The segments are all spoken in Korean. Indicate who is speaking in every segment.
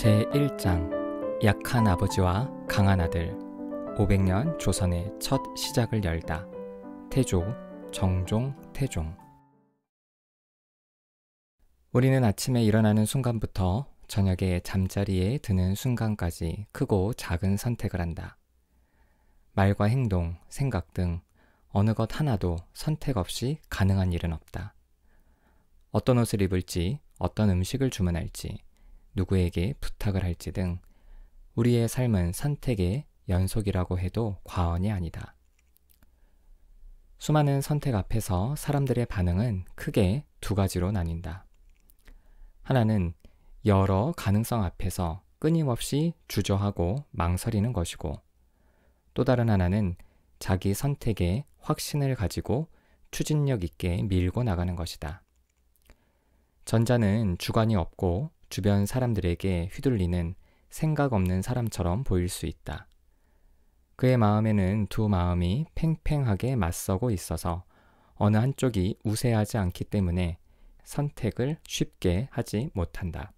Speaker 1: 제1장 약한 아버지와 강한 아들 500년 조선의 첫 시작을 열다 태조 정종 태종 우리는 아침에 일어나는 순간부터 저녁에 잠자리에 드는 순간까지 크고 작은 선택을 한다. 말과 행동, 생각 등 어느 것 하나도 선택 없이 가능한 일은 없다. 어떤 옷을 입을지, 어떤 음식을 주문할지, 누구에게 부탁을 할지 등 우리의 삶은 선택의 연속이라고 해도 과언이 아니다. 수많은 선택 앞에서 사람들의 반응은 크게 두 가지로 나뉜다. 하나는 여러 가능성 앞에서 끊임없이 주저하고 망설이는 것이고 또 다른 하나는 자기 선택에 확신을 가지고 추진력 있게 밀고 나가는 것이다. 전자는 주관이 없고 주변 사람들에게 휘둘리는 생각 없는 사람처럼 보일 수 있다. 그의 마음에는 두 마음이 팽팽하게 맞서고 있어서 어느 한쪽이 우세하지 않기 때문에 선택을 쉽게 하지 못한다.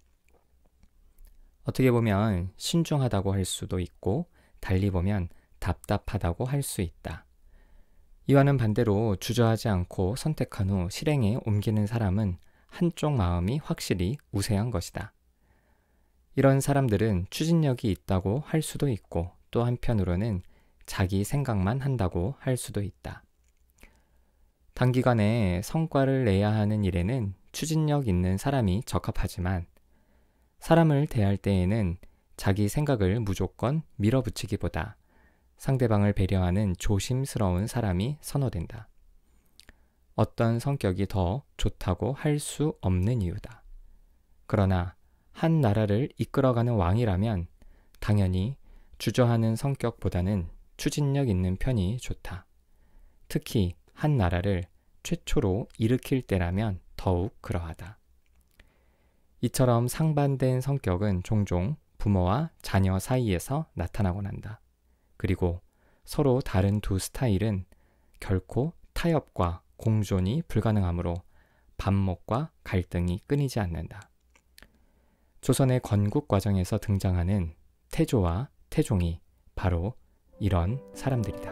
Speaker 1: 어떻게 보면 신중하다고 할 수도 있고 달리 보면 답답하다고 할 수 있다. 이와는 반대로 주저하지 않고 선택한 후 실행에 옮기는 사람은 한쪽 마음이 확실히 우세한 것이다. 이런 사람들은 추진력이 있다고 할 수도 있고 또 한편으로는 자기 생각만 한다고 할 수도 있다. 단기간에 성과를 내야 하는 일에는 추진력 있는 사람이 적합하지만 사람을 대할 때에는 자기 생각을 무조건 밀어붙이기보다 상대방을 배려하는 조심스러운 사람이 선호된다. 어떤 성격이 더 좋다고 할 수 없는 이유다. 그러나 한 나라를 이끌어가는 왕이라면 당연히 주저하는 성격보다는 추진력 있는 편이 좋다. 특히 한 나라를 최초로 일으킬 때라면 더욱 그러하다. 이처럼 상반된 성격은 종종 부모와 자녀 사이에서 나타나곤 한다. 그리고 서로 다른 두 스타일은 결코 타협과 공존이 불가능하므로 반목과 갈등이 끊이지 않는다. 조선의 건국 과정에서 등장하는 태조와 태종이 바로 이런 사람들이다.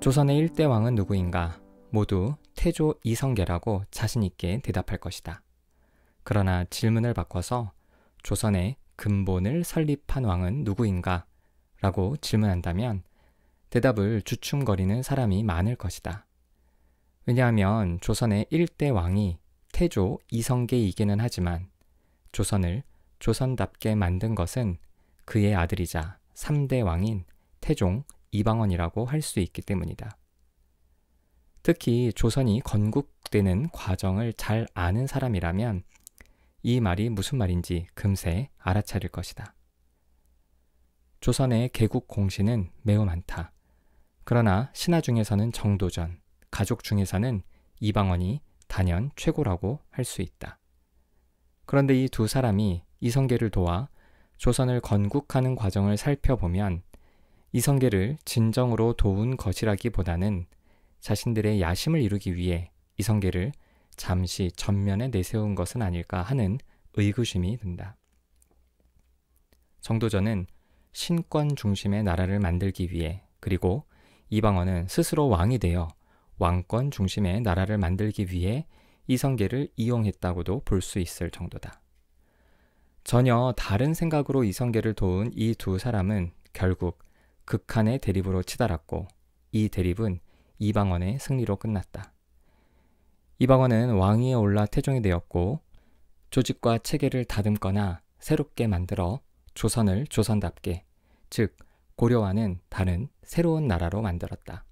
Speaker 1: 조선의 일대왕은 누구인가? 모두 태조 이성계라고 자신있게 대답할 것이다. 그러나 질문을 바꿔서 조선의 근본을 설립한 왕은 누구인가? 라고 질문한다면 대답을 주춤거리는 사람이 많을 것이다. 왜냐하면 조선의 1대 왕이 태조 이성계이기는 하지만 조선을 조선답게 만든 것은 그의 아들이자 3대 왕인 태종 이방원이라고 할 수 있기 때문이다. 특히 조선이 건국되는 과정을 잘 아는 사람이라면 이 말이 무슨 말인지 금세 알아차릴 것이다. 조선의 개국 공신은 매우 많다. 그러나 신하 중에서는 정도전, 가족 중에서는 이방원이 단연 최고라고 할 수 있다. 그런데 이 두 사람이 이성계를 도와 조선을 건국하는 과정을 살펴보면 이성계를 진정으로 도운 것이라기보다는 자신들의 야심을 이루기 위해 이성계를 잠시 전면에 내세운 것은 아닐까 하는 의구심이 든다. 정도전은 신권 중심의 나라를 만들기 위해 그리고 이방원은 스스로 왕이 되어 왕권 중심의 나라를 만들기 위해 이성계를 이용했다고도 볼 수 있을 정도다. 전혀 다른 생각으로 이성계를 도운 이 두 사람은 결국 극한의 대립으로 치달았고 이 대립은 이방원의 승리로 끝났다. 이방원은 왕위에 올라 태종이 되었고 조직과 체계를 다듬거나 새롭게 만들어 조선을 조선답게, 즉 고려와는 다른 새로운 나라로 만들었다.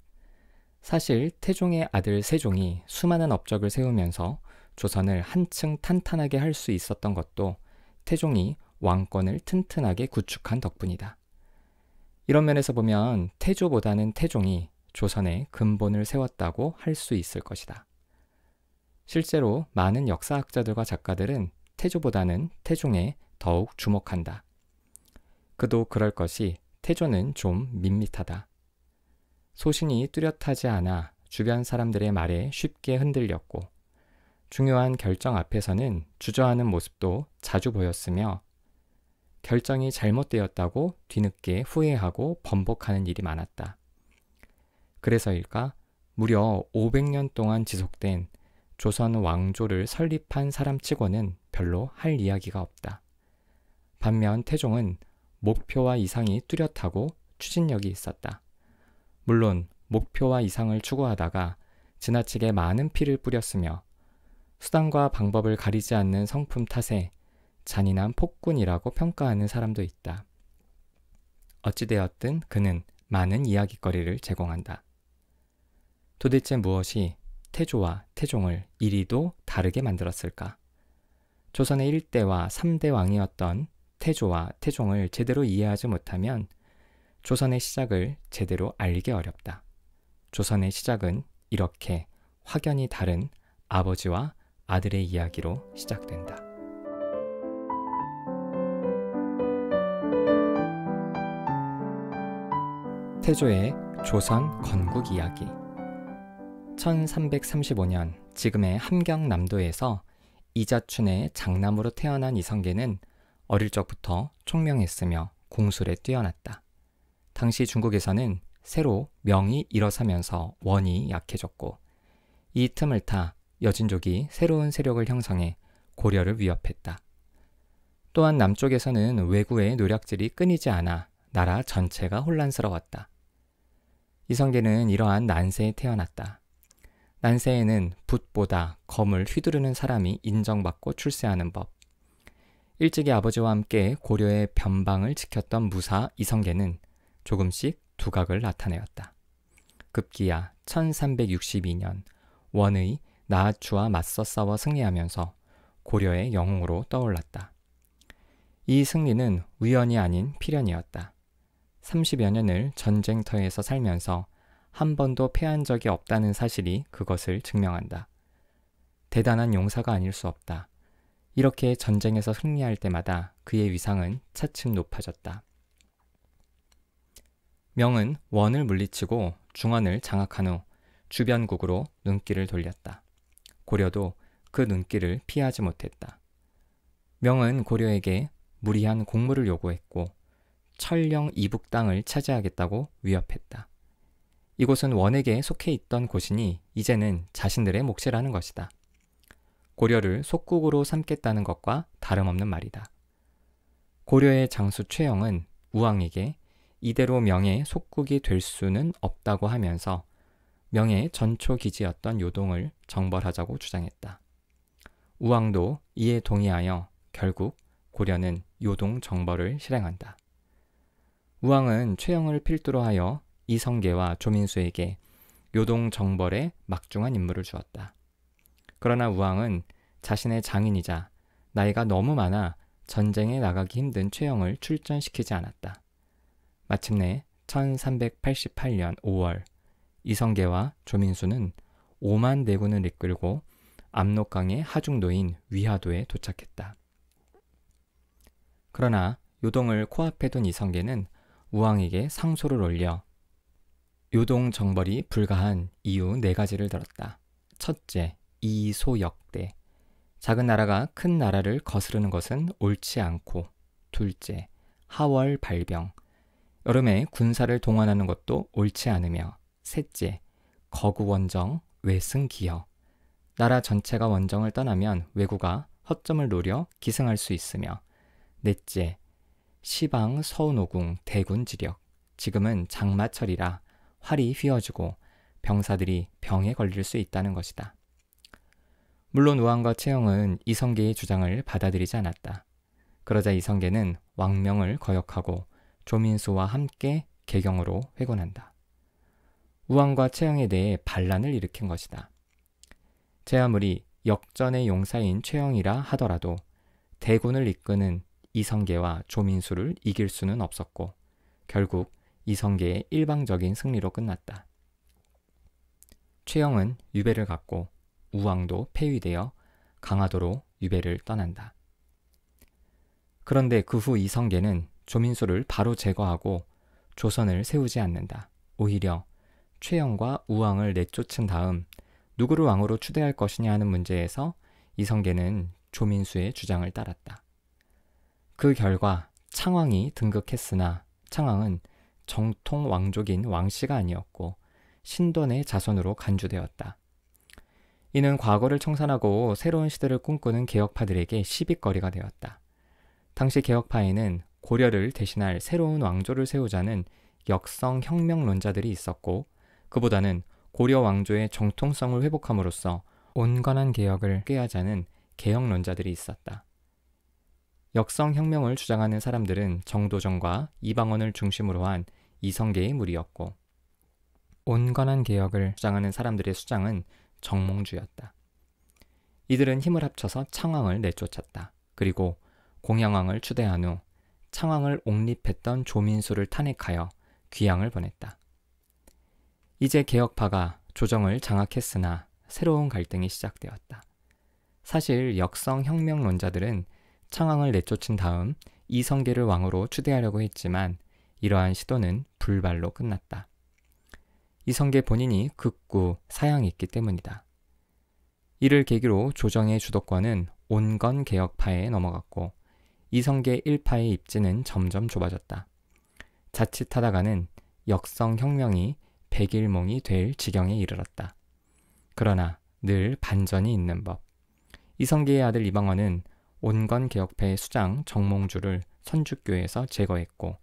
Speaker 1: 사실 태종의 아들 세종이 수많은 업적을 세우면서 조선을 한층 탄탄하게 할 수 있었던 것도 태종이 왕권을 튼튼하게 구축한 덕분이다. 이런 면에서 보면 태조보다는 태종이 조선의 근본을 세웠다고 할 수 있을 것이다. 실제로 많은 역사학자들과 작가들은 태조보다는 태종에 더욱 주목한다. 그도 그럴 것이 태조는 좀 밋밋하다. 소신이 뚜렷하지 않아 주변 사람들의 말에 쉽게 흔들렸고 중요한 결정 앞에서는 주저하는 모습도 자주 보였으며 결정이 잘못되었다고 뒤늦게 후회하고 번복하는 일이 많았다. 그래서일까 무려 500년 동안 지속된 조선 왕조를 설립한 사람치고는 별로 할 이야기가 없다. 반면 태종은 목표와 이상이 뚜렷하고 추진력이 있었다. 물론 목표와 이상을 추구하다가 지나치게 많은 피를 뿌렸으며 수단과 방법을 가리지 않는 성품 탓에 잔인한 폭군이라고 평가하는 사람도 있다. 어찌되었든 그는 많은 이야기거리를 제공한다. 도대체 무엇이 태조와 태종을 이리도 다르게 만들었을까? 조선의 1대와 3대 왕이었던 태조와 태종을 제대로 이해하지 못하면 조선의 시작을 제대로 알기 어렵다. 조선의 시작은 이렇게 확연히 다른 아버지와 아들의 이야기로 시작된다. 태조의 조선 건국 이야기 1335년 지금의 함경남도에서 이자춘의 장남으로 태어난 이성계는 어릴 적부터 총명했으며 공술에 뛰어났다. 당시 중국에서는 새로 명이 일어서면서 원이 약해졌고 이 틈을 타 여진족이 새로운 세력을 형성해 고려를 위협했다. 또한 남쪽에서는 왜구의 노력들이 끊이지 않아 나라 전체가 혼란스러웠다. 이성계는 이러한 난세에 태어났다. 난세에는 붓보다 검을 휘두르는 사람이 인정받고 출세하는 법. 일찍이 아버지와 함께 고려의 변방을 지켰던 무사 이성계는 조금씩 두각을 나타내었다. 급기야 1362년 원의 나하추와 맞서 싸워 승리하면서 고려의 영웅으로 떠올랐다. 이 승리는 우연이 아닌 필연이었다. 30여 년을 전쟁터에서 살면서 한 번도 패한 적이 없다는 사실이 그것을 증명한다. 대단한 용사가 아닐 수 없다. 이렇게 전쟁에서 승리할 때마다 그의 위상은 차츰 높아졌다. 명은 원을 물리치고 중원을 장악한 후 주변국으로 눈길을 돌렸다. 고려도 그 눈길을 피하지 못했다. 명은 고려에게 무리한 공물을 요구했고 철령 이북 땅을 차지하겠다고 위협했다. 이곳은 원에게 속해 있던 곳이니 이제는 자신들의 몫이라는 것이다. 고려를 속국으로 삼겠다는 것과 다름없는 말이다. 고려의 장수 최영은 우왕에게 이대로 명의 속국이 될 수는 없다고 하면서 명의 전초 기지였던 요동을 정벌하자고 주장했다. 우왕도 이에 동의하여 결국 고려는 요동 정벌을 실행한다. 우왕은 최영을 필두로 하여 이성계와 조민수에게 요동 정벌의 막중한 임무를 주었다. 그러나 우왕은 자신의 장인이자 나이가 너무 많아 전쟁에 나가기 힘든 최영을 출전시키지 않았다. 마침내 1388년 5월 이성계와 조민수는 5만 대군을 이끌고 압록강의 하중도인 위하도에 도착했다. 그러나 요동을 코앞에 둔 이성계는 우왕에게 상소를 올려 요동 정벌이 불가한 이유 네 가지를 들었다. 첫째, 이소역대. 작은 나라가 큰 나라를 거스르는 것은 옳지 않고. 둘째, 하월 발병. 여름에 군사를 동원하는 것도 옳지 않으며. 셋째, 거구원정, 외승기여. 나라 전체가 원정을 떠나면 외구가 허점을 노려 기승할 수 있으며. 넷째, 시방 서운오궁 대군지력. 지금은 장마철이라 활이 휘어지고 병사들이 병에 걸릴 수 있다는 것이다. 물론 우왕과 채영은 이성계의 주장을 받아들이지 않았다. 그러자 이성계는 왕명을 거역하고 조민수와 함께 개경으로 회군한다. 우왕과 채영에 대해 반란을 일으킨 것이다. 제 아무리 역전의 용사인 최영이라 하더라도 대군을 이끄는 이성계와 조민수를 이길 수는 없었고 결국 이성계의 일방적인 승리로 끝났다. 최영은 유배를 갖고 우왕도 폐위되어 강화도로 유배를 떠난다. 그런데 그 후 이성계는 조민수를 바로 제거하고 조선을 세우지 않는다. 오히려 최영과 우왕을 내쫓은 다음 누구를 왕으로 추대할 것이냐 하는 문제에서 이성계는 조민수의 주장을 따랐다. 그 결과 창왕이 등극했으나 창왕은 정통 왕족인 왕씨가 아니었고 신돈의 자손으로 간주되었다. 이는 과거를 청산하고 새로운 시대를 꿈꾸는 개혁파들에게 시비거리가 되었다. 당시 개혁파에는 고려를 대신할 새로운 왕조를 세우자는 역성 혁명론자들이 있었고 그보다는 고려 왕조의 정통성을 회복함으로써 온건한 개혁을 꾀하자는 개혁론자들이 있었다. 역성 혁명을 주장하는 사람들은 정도전과 이방원을 중심으로 한 이성계의 무리였고 온건한 개혁을 주장하는 사람들의 수장은 정몽주였다. 이들은 힘을 합쳐서 창왕을 내쫓았다. 그리고 공양왕을 추대한 후 창왕을 옹립했던 조민수를 탄핵하여 귀양을 보냈다. 이제 개혁파가 조정을 장악했으나 새로운 갈등이 시작되었다. 사실 역성 혁명론자들은 창왕을 내쫓은 다음 이성계를 왕으로 추대하려고 했지만 이러한 시도는 불발로 끝났다. 이성계 본인이 극구 사양했기 때문이다. 이를 계기로 조정의 주도권은 온건 개혁파에 넘어갔고 이성계 일파의 입지는 점점 좁아졌다. 자칫하다가는 역성혁명이 백일몽이 될 지경에 이르렀다. 그러나 늘 반전이 있는 법. 이성계의 아들 이방원은 온건 개혁파의 수장 정몽주를 선주교에서 제거했고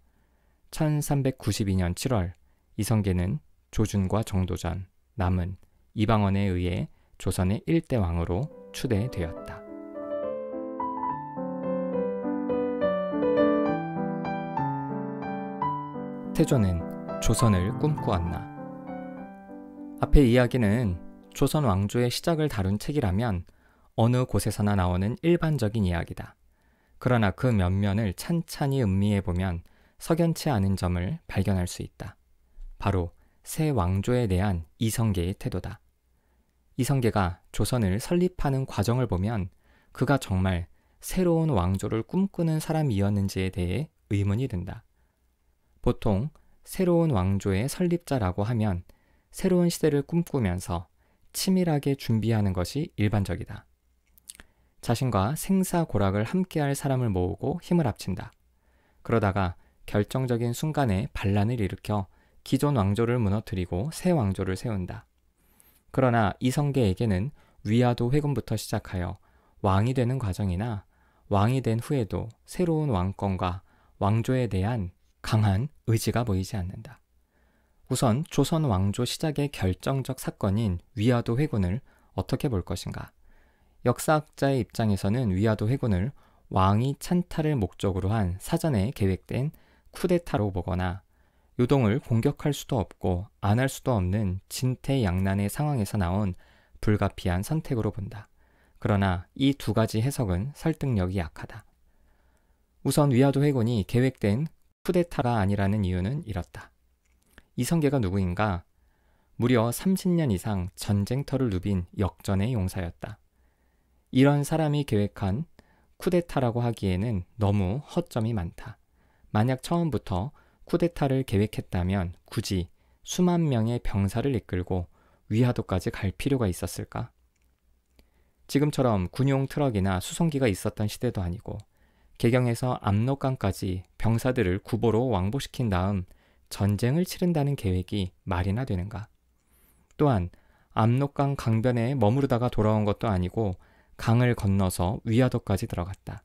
Speaker 1: 1392년 7월 이성계는 조준과 정도전, 남은, 이방원에 의해 조선의 일대 왕으로 추대되었다. 태조는 조선을 꿈꾸었나. 앞의 이야기는 조선 왕조의 시작을 다룬 책이라면 어느 곳에서나 나오는 일반적인 이야기다. 그러나 그 면면을 찬찬히 음미해 보면 석연치 않은 점을 발견할 수 있다. 바로 새 왕조에 대한 이성계의 태도다. 이성계가 조선을 설립하는 과정을 보면 그가 정말 새로운 왕조를 꿈꾸는 사람이었는지에 대해 의문이 든다. 보통 새로운 왕조의 설립자라고 하면 새로운 시대를 꿈꾸면서 치밀하게 준비하는 것이 일반적이다. 자신과 생사고락을 함께할 사람을 모으고 힘을 합친다. 그러다가 결정적인 순간에 반란을 일으켜 기존 왕조를 무너뜨리고 새 왕조를 세운다. 그러나 이성계에게는 위아도 회군부터 시작하여 왕이 되는 과정이나 왕이 된 후에도 새로운 왕권과 왕조에 대한 강한 의지가 보이지 않는다. 우선 조선 왕조 시작의 결정적 사건인 위아도 회군을 어떻게 볼 것인가? 역사학자의 입장에서는 위아도 회군을 왕이 찬탈을 목적으로 한 사전에 계획된 쿠데타로 보거나 요동을 공격할 수도 없고 안 할 수도 없는 진퇴양난의 상황에서 나온 불가피한 선택으로 본다. 그러나 이 두 가지 해석은 설득력이 약하다. 우선 위화도 회군이 계획된 쿠데타가 아니라는 이유는 이렇다. 이성계가 누구인가? 무려 30년 이상 전쟁터를 누빈 역전의 용사였다. 이런 사람이 계획한 쿠데타라고 하기에는 너무 허점이 많다. 만약 처음부터 쿠데타를 계획했다면 굳이 수만 명의 병사를 이끌고 위화도까지 갈 필요가 있었을까? 지금처럼 군용 트럭이나 수송기가 있었던 시대도 아니고 개경에서 압록강까지 병사들을 구보로 왕복시킨 다음 전쟁을 치른다는 계획이 말이나 되는가? 또한 압록강 강변에 머무르다가 돌아온 것도 아니고 강을 건너서 위화도까지 들어갔다.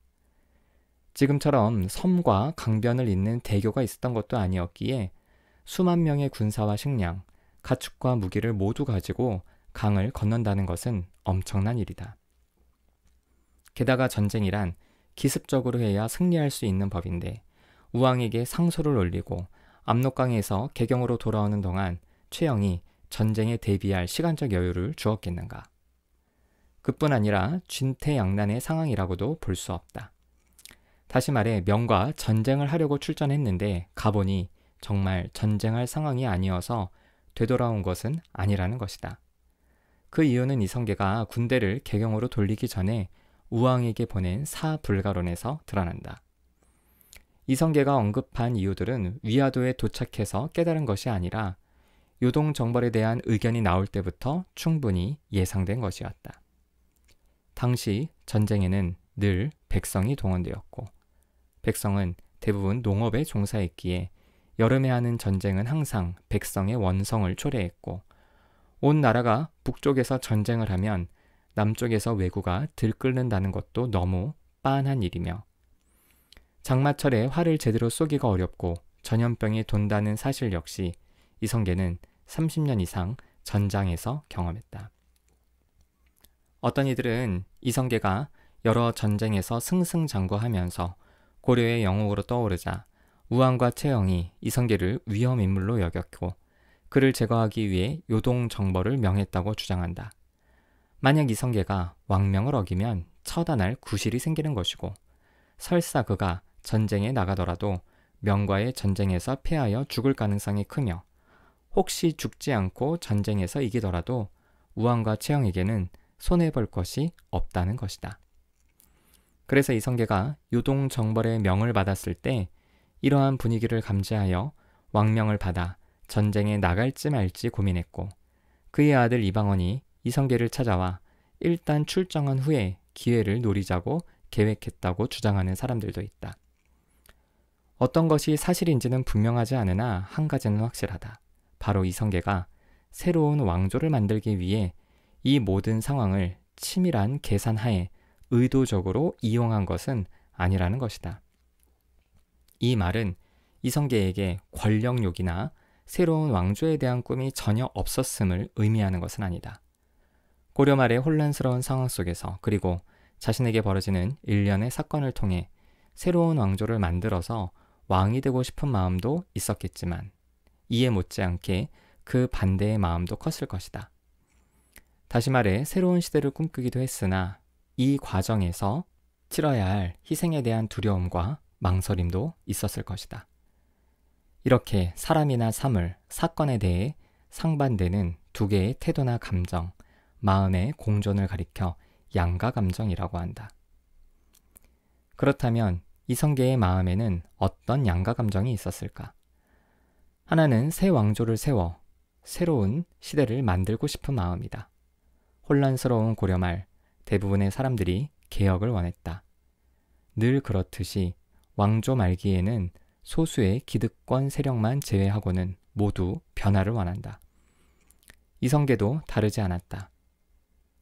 Speaker 1: 지금처럼 섬과 강변을 잇는 대교가 있었던 것도 아니었기에 수만 명의 군사와 식량, 가축과 무기를 모두 가지고 강을 건넌다는 것은 엄청난 일이다. 게다가 전쟁이란 기습적으로 해야 승리할 수 있는 법인데 우왕에게 상소를 올리고 압록강에서 개경으로 돌아오는 동안 최영이 전쟁에 대비할 시간적 여유를 주었겠는가. 그뿐 아니라 진퇴양난의 상황이라고도 볼 수 없다. 다시 말해 명과 전쟁을 하려고 출전했는데 가보니 정말 전쟁할 상황이 아니어서 되돌아온 것은 아니라는 것이다. 그 이유는 이성계가 군대를 개경으로 돌리기 전에 우왕에게 보낸 사불가론에서 드러난다. 이성계가 언급한 이유들은 위화도에 도착해서 깨달은 것이 아니라 요동 정벌에 대한 의견이 나올 때부터 충분히 예상된 것이었다. 당시 전쟁에는 늘 백성이 동원되었고 백성은 대부분 농업에 종사했기에 여름에 하는 전쟁은 항상 백성의 원성을 초래했고 온 나라가 북쪽에서 전쟁을 하면 남쪽에서 왜구가 들끓는다는 것도 너무 빤한 일이며 장마철에 활을 제대로 쏘기가 어렵고 전염병이 돈다는 사실 역시 이성계는 30년 이상 전장에서 경험했다. 어떤 이들은 이성계가 여러 전쟁에서 승승장구하면서 고려의 영웅으로 떠오르자 우왕과 채영이 이성계를 위험인물로 여겼고 그를 제거하기 위해 요동 정벌을 명했다고 주장한다. 만약 이성계가 왕명을 어기면 처단할 구실이 생기는 것이고 설사 그가 전쟁에 나가더라도 명과의 전쟁에서 패하여 죽을 가능성이 크며 혹시 죽지 않고 전쟁에서 이기더라도 우왕과 채영에게는 손해볼 것이 없다는 것이다. 그래서 이성계가 요동 정벌의 명을 받았을 때 이러한 분위기를 감지하여 왕명을 받아 전쟁에 나갈지 말지 고민했고 그의 아들 이방원이 이성계를 찾아와 일단 출정한 후에 기회를 노리자고 계획했다고 주장하는 사람들도 있다. 어떤 것이 사실인지는 분명하지 않으나 한 가지는 확실하다. 바로 이성계가 새로운 왕조를 만들기 위해 이 모든 상황을 치밀한 계산하에 의도적으로 이용한 것은 아니라는 것이다. 이 말은 이성계에게 권력욕이나 새로운 왕조에 대한 꿈이 전혀 없었음을 의미하는 것은 아니다. 고려 말의 혼란스러운 상황 속에서 그리고 자신에게 벌어지는 일련의 사건을 통해 새로운 왕조를 만들어서 왕이 되고 싶은 마음도 있었겠지만 이에 못지않게 그 반대의 마음도 컸을 것이다. 다시 말해 새로운 시대를 꿈꾸기도 했으나 이 과정에서 치러야 할 희생에 대한 두려움과 망설임도 있었을 것이다. 이렇게 사람이나 사물, 사건에 대해 상반되는 두 개의 태도나 감정, 마음의 공존을 가리켜 양가 감정이라고 한다. 그렇다면 이성계의 마음에는 어떤 양가 감정이 있었을까? 하나는 새 왕조를 세워 새로운 시대를 만들고 싶은 마음이다. 혼란스러운 고려말, 대부분의 사람들이 개혁을 원했다. 늘 그렇듯이 왕조 말기에는 소수의 기득권 세력만 제외하고는 모두 변화를 원한다. 이성계도 다르지 않았다.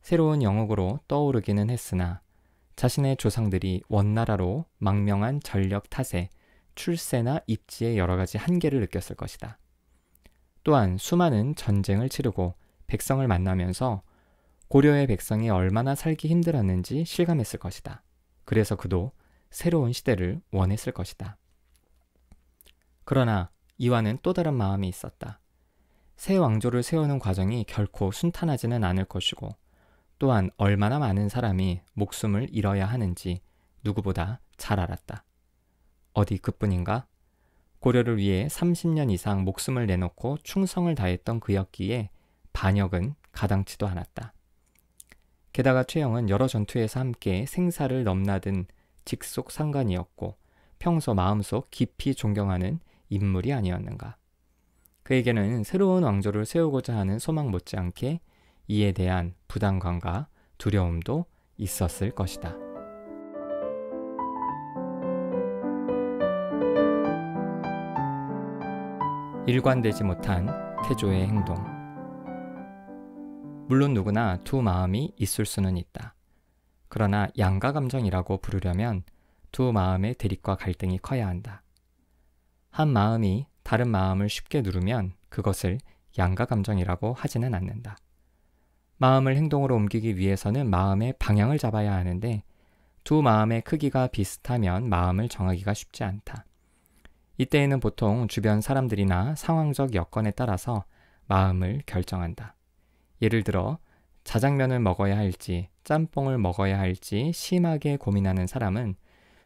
Speaker 1: 새로운 영웅으로 떠오르기는 했으나 자신의 조상들이 원나라로 망명한 전력 탓에 출세나 입지의 여러 가지 한계를 느꼈을 것이다. 또한 수많은 전쟁을 치르고 백성을 만나면서 고려의 백성이 얼마나 살기 힘들었는지 실감했을 것이다. 그래서 그도 새로운 시대를 원했을 것이다. 그러나 이와는 또 다른 마음이 있었다. 새 왕조를 세우는 과정이 결코 순탄하지는 않을 것이고 또한 얼마나 많은 사람이 목숨을 잃어야 하는지 누구보다 잘 알았다. 어디 그뿐인가? 고려를 위해 30년 이상 목숨을 내놓고 충성을 다했던 그였기에 반역은 가당치도 않았다. 게다가 최영은 여러 전투에서 함께 생사를 넘나든 직속 상관이었고 평소 마음속 깊이 존경하는 인물이 아니었는가. 그에게는 새로운 왕조를 세우고자 하는 소망 못지않게 이에 대한 부담감과 두려움도 있었을 것이다. 일관되지 못한 태조의 행동. 물론 누구나 두 마음이 있을 수는 있다. 그러나 양가 감정이라고 부르려면 두 마음의 대립과 갈등이 커야 한다. 한 마음이 다른 마음을 쉽게 누르면 그것을 양가 감정이라고 하지는 않는다. 마음을 행동으로 옮기기 위해서는 마음의 방향을 잡아야 하는데 두 마음의 크기가 비슷하면 마음을 정하기가 쉽지 않다. 이때에는 보통 주변 사람들이나 상황적 여건에 따라서 마음을 결정한다. 예를 들어 자장면을 먹어야 할지 짬뽕을 먹어야 할지 심하게 고민하는 사람은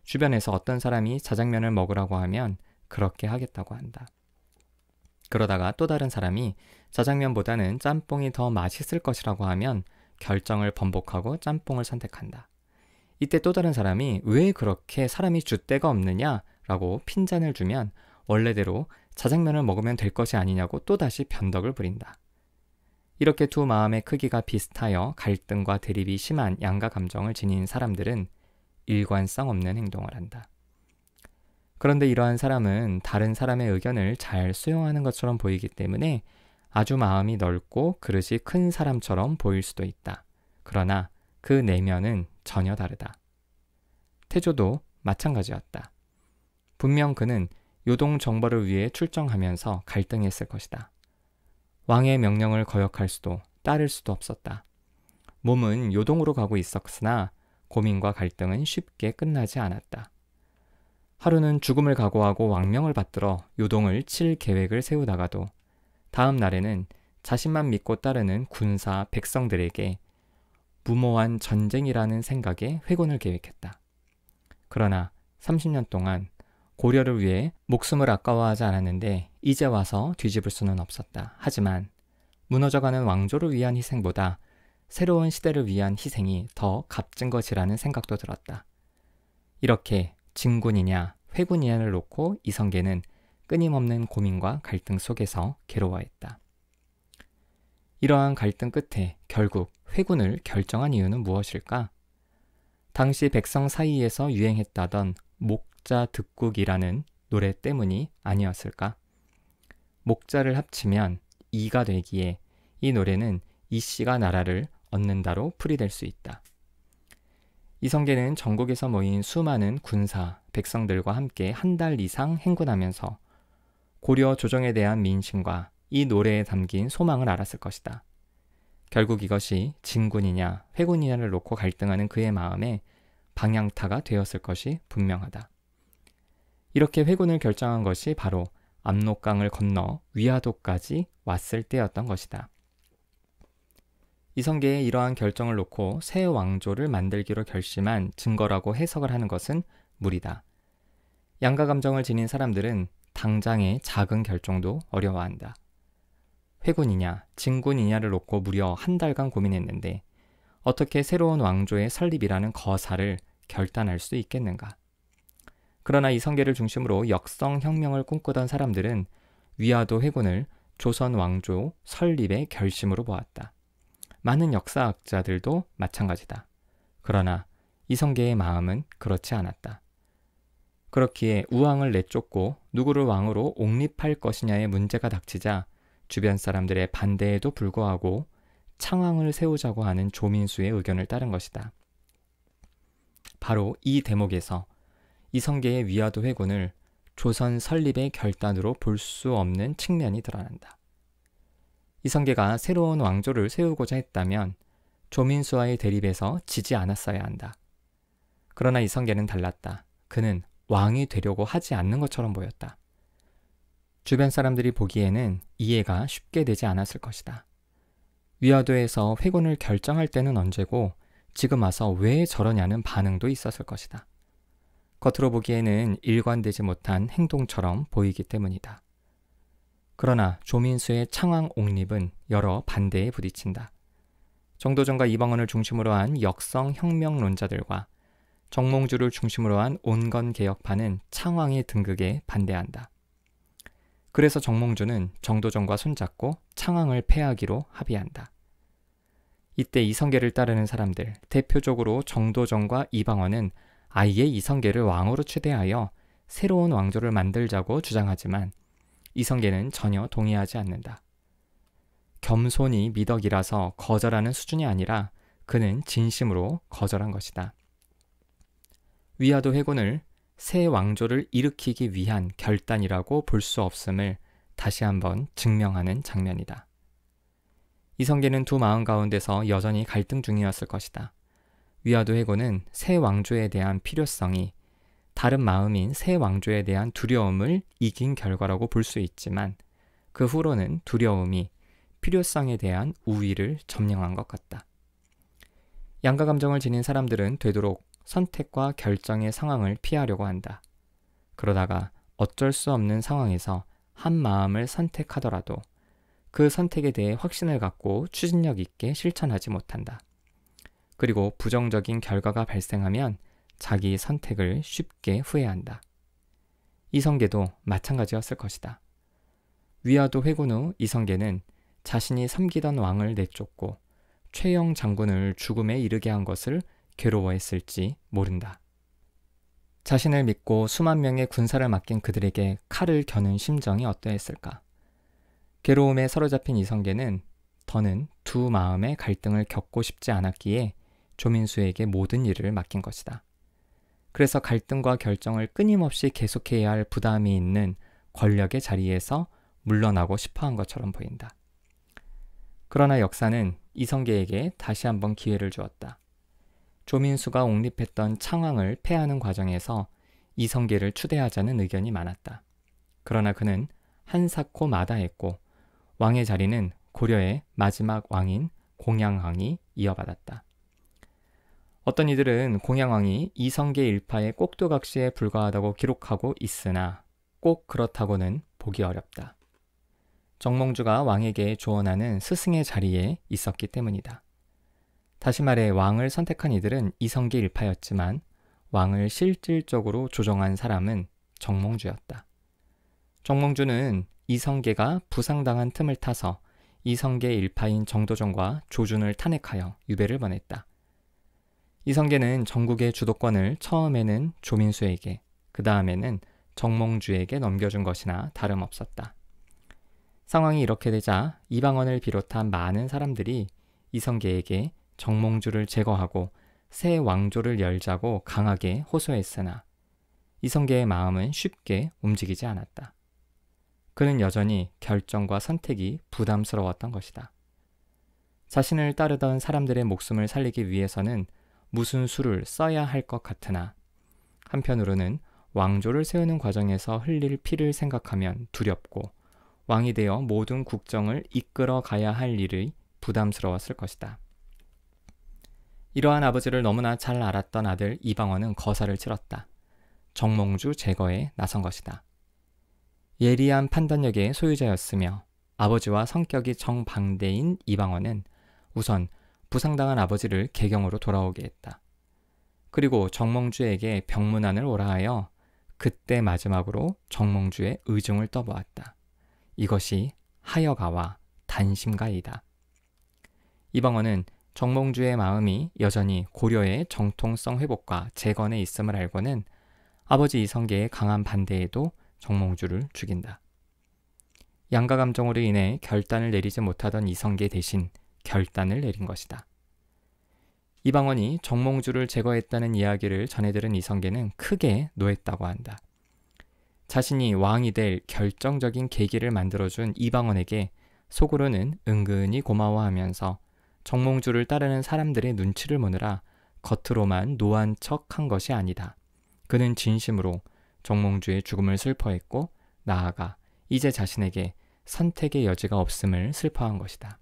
Speaker 1: 주변에서 어떤 사람이 자장면을 먹으라고 하면 그렇게 하겠다고 한다. 그러다가 또 다른 사람이 자장면보다는 짬뽕이 더 맛있을 것이라고 하면 결정을 번복하고 짬뽕을 선택한다. 이때 또 다른 사람이 왜 그렇게 사람이 줏대가 없느냐라고 핀잔을 주면 원래대로 자장면을 먹으면 될 것이 아니냐고 또다시 변덕을 부린다. 이렇게 두 마음의 크기가 비슷하여 갈등과 대립이 심한 양가 감정을 지닌 사람들은 일관성 없는 행동을 한다. 그런데 이러한 사람은 다른 사람의 의견을 잘 수용하는 것처럼 보이기 때문에 아주 마음이 넓고 그릇이 큰 사람처럼 보일 수도 있다. 그러나 그 내면은 전혀 다르다. 태조도 마찬가지였다. 분명 그는 요동 정벌을 위해 출정하면서 갈등했을 것이다. 왕의 명령을 거역할 수도 따를 수도 없었다. 몸은 요동으로 가고 있었으나 고민과 갈등은 쉽게 끝나지 않았다. 하루는 죽음을 각오하고 왕명을 받들어 요동을 칠 계획을 세우다가도 다음 날에는 자신만 믿고 따르는 군사 백성들에게 무모한 전쟁이라는 생각에 회군을 계획했다. 그러나 30년 동안 고려를 위해 목숨을 아까워하지 않았는데 이제 와서 뒤집을 수는 없었다. 하지만 무너져가는 왕조를 위한 희생보다 새로운 시대를 위한 희생이 더 값진 것이라는 생각도 들었다. 이렇게 진군이냐 회군이냐를 놓고 이성계는 끊임없는 고민과 갈등 속에서 괴로워했다. 이러한 갈등 끝에 결국 회군을 결정한 이유는 무엇일까? 당시 백성 사이에서 유행했다던 목 목자 득국이라는 노래 때문이 아니었을까? 목자를 합치면 이가 되기에 이 노래는 이 씨가 나라를 얻는다로 풀이될 수 있다. 이성계는 전국에서 모인 수많은 군사, 백성들과 함께 한 달 이상 행군하면서 고려 조정에 대한 민심과 이 노래에 담긴 소망을 알았을 것이다. 결국 이것이 진군이냐 회군이냐를 놓고 갈등하는 그의 마음에 방향타가 되었을 것이 분명하다. 이렇게 회군을 결정한 것이 바로 압록강을 건너 위화도까지 왔을 때였던 것이다. 이성계의 이러한 결정을 놓고 새 왕조를 만들기로 결심한 증거라고 해석을 하는 것은 무리다. 양가 감정을 지닌 사람들은 당장의 작은 결정도 어려워한다. 회군이냐, 진군이냐를 놓고 무려 한 달간 고민했는데 어떻게 새로운 왕조의 설립이라는 거사를 결단할 수 있겠는가? 그러나 이성계를 중심으로 역성혁명을 꿈꾸던 사람들은 위화도 회군을 조선 왕조 설립의 결심으로 보았다. 많은 역사학자들도 마찬가지다. 그러나 이성계의 마음은 그렇지 않았다. 그렇기에 우왕을 내쫓고 누구를 왕으로 옹립할 것이냐의 문제가 닥치자 주변 사람들의 반대에도 불구하고 창왕을 세우자고 하는 조민수의 의견을 따른 것이다. 바로 이 대목에서 이성계의 위화도 회군을 조선 설립의 결단으로 볼 수 없는 측면이 드러난다. 이성계가 새로운 왕조를 세우고자 했다면 조민수와의 대립에서 지지 않았어야 한다. 그러나 이성계는 달랐다. 그는 왕이 되려고 하지 않는 것처럼 보였다. 주변 사람들이 보기에는 이해가 쉽게 되지 않았을 것이다. 위화도에서 회군을 결정할 때는 언제고 지금 와서 왜 저러냐는 반응도 있었을 것이다. 겉으로 보기에는 일관되지 못한 행동처럼 보이기 때문이다. 그러나 조민수의 창왕 옹립은 여러 반대에 부딪힌다. 정도전과 이방원을 중심으로 한 역성 혁명론자들과 정몽주를 중심으로 한 온건 개혁파는 창왕의 등극에 반대한다. 그래서 정몽주는 정도전과 손잡고 창왕을 패하기로 합의한다. 이때 이성계를 따르는 사람들, 대표적으로 정도전과 이방원은 아이의 이성계를 왕으로 추대하여 새로운 왕조를 만들자고 주장하지만 이성계는 전혀 동의하지 않는다. 겸손이 미덕이라서 거절하는 수준이 아니라 그는 진심으로 거절한 것이다. 위화도 회군을 새 왕조를 일으키기 위한 결단이라고 볼 수 없음을 다시 한번 증명하는 장면이다. 이성계는 두 마음 가운데서 여전히 갈등 중이었을 것이다. 위아도 해고는 새 왕조에 대한 필요성이 다른 마음인 새 왕조에 대한 두려움을 이긴 결과라고 볼 수 있지만 그 후로는 두려움이 필요성에 대한 우위를 점령한 것 같다. 양가 감정을 지닌 사람들은 되도록 선택과 결정의 상황을 피하려고 한다. 그러다가 어쩔 수 없는 상황에서 한 마음을 선택하더라도 그 선택에 대해 확신을 갖고 추진력 있게 실천하지 못한다. 그리고 부정적인 결과가 발생하면 자기 선택을 쉽게 후회한다. 이성계도 마찬가지였을 것이다. 위화도 회군 후 이성계는 자신이 섬기던 왕을 내쫓고 최영 장군을 죽음에 이르게 한 것을 괴로워했을지 모른다. 자신을 믿고 수만 명의 군사를 맡긴 그들에게 칼을 겨눈 심정이 어떠했을까? 괴로움에 사로잡힌 이성계는 더는 두 마음의 갈등을 겪고 싶지 않았기에 조민수에게 모든 일을 맡긴 것이다. 그래서 갈등과 결정을 끊임없이 계속해야 할 부담이 있는 권력의 자리에서 물러나고 싶어 한 것처럼 보인다. 그러나 역사는 이성계에게 다시 한번 기회를 주었다. 조민수가 옹립했던 창왕을 패하는 과정에서 이성계를 추대하자는 의견이 많았다. 그러나 그는 한사코 마다했고 왕의 자리는 고려의 마지막 왕인 공양왕이 이어받았다. 어떤 이들은 공양왕이 이성계 일파의 꼭두각시에 불과하다고 기록하고 있으나 꼭 그렇다고는 보기 어렵다. 정몽주가 왕에게 조언하는 스승의 자리에 있었기 때문이다. 다시 말해 왕을 선택한 이들은 이성계 일파였지만 왕을 실질적으로 조정한 사람은 정몽주였다. 정몽주는 이성계가 부상당한 틈을 타서 이성계 일파인 정도정과 조준을 탄핵하여 유배를 보냈다. 이성계는 전국의 주도권을 처음에는 조민수에게, 그 다음에는 정몽주에게 넘겨준 것이나 다름없었다. 상황이 이렇게 되자 이방원을 비롯한 많은 사람들이 이성계에게 정몽주를 제거하고 새 왕조를 열자고 강하게 호소했으나 이성계의 마음은 쉽게 움직이지 않았다. 그는 여전히 결정과 선택이 부담스러웠던 것이다. 자신을 따르던 사람들의 목숨을 살리기 위해서는 무슨 수를 써야 할 것 같으나 한편으로는 왕조를 세우는 과정에서 흘릴 피를 생각하면 두렵고 왕이 되어 모든 국정을 이끌어 가야 할 일이 부담스러웠을 것이다. 이러한 아버지를 너무나 잘 알았던 아들 이방원은 거사를 치렀다. 정몽주 제거에 나선 것이다. 예리한 판단력의 소유자였으며 아버지와 성격이 정반대인 이방원은 우선 부상당한 아버지를 개경으로 돌아오게 했다. 그리고 정몽주에게 병문안을 오라하여 그때 마지막으로 정몽주의 의중을 떠보았다. 이것이 하여가와 단심가이다. 이방원은 정몽주의 마음이 여전히 고려의 정통성 회복과 재건에 있음을 알고는 아버지 이성계의 강한 반대에도 정몽주를 죽인다. 양가 감정으로 인해 결단을 내리지 못하던 이성계 대신 결단을 내린 것이다. 이방원이 정몽주를 제거했다는 이야기를 전해들은 이성계는 크게 노했다고 한다. 자신이 왕이 될 결정적인 계기를 만들어준 이방원에게 속으로는 은근히 고마워하면서 정몽주를 따르는 사람들의 눈치를 보느라 겉으로만 노한 척한 것이 아니다. 그는 진심으로 정몽주의 죽음을 슬퍼했고 나아가 이제 자신에게 선택의 여지가 없음을 슬퍼한 것이다.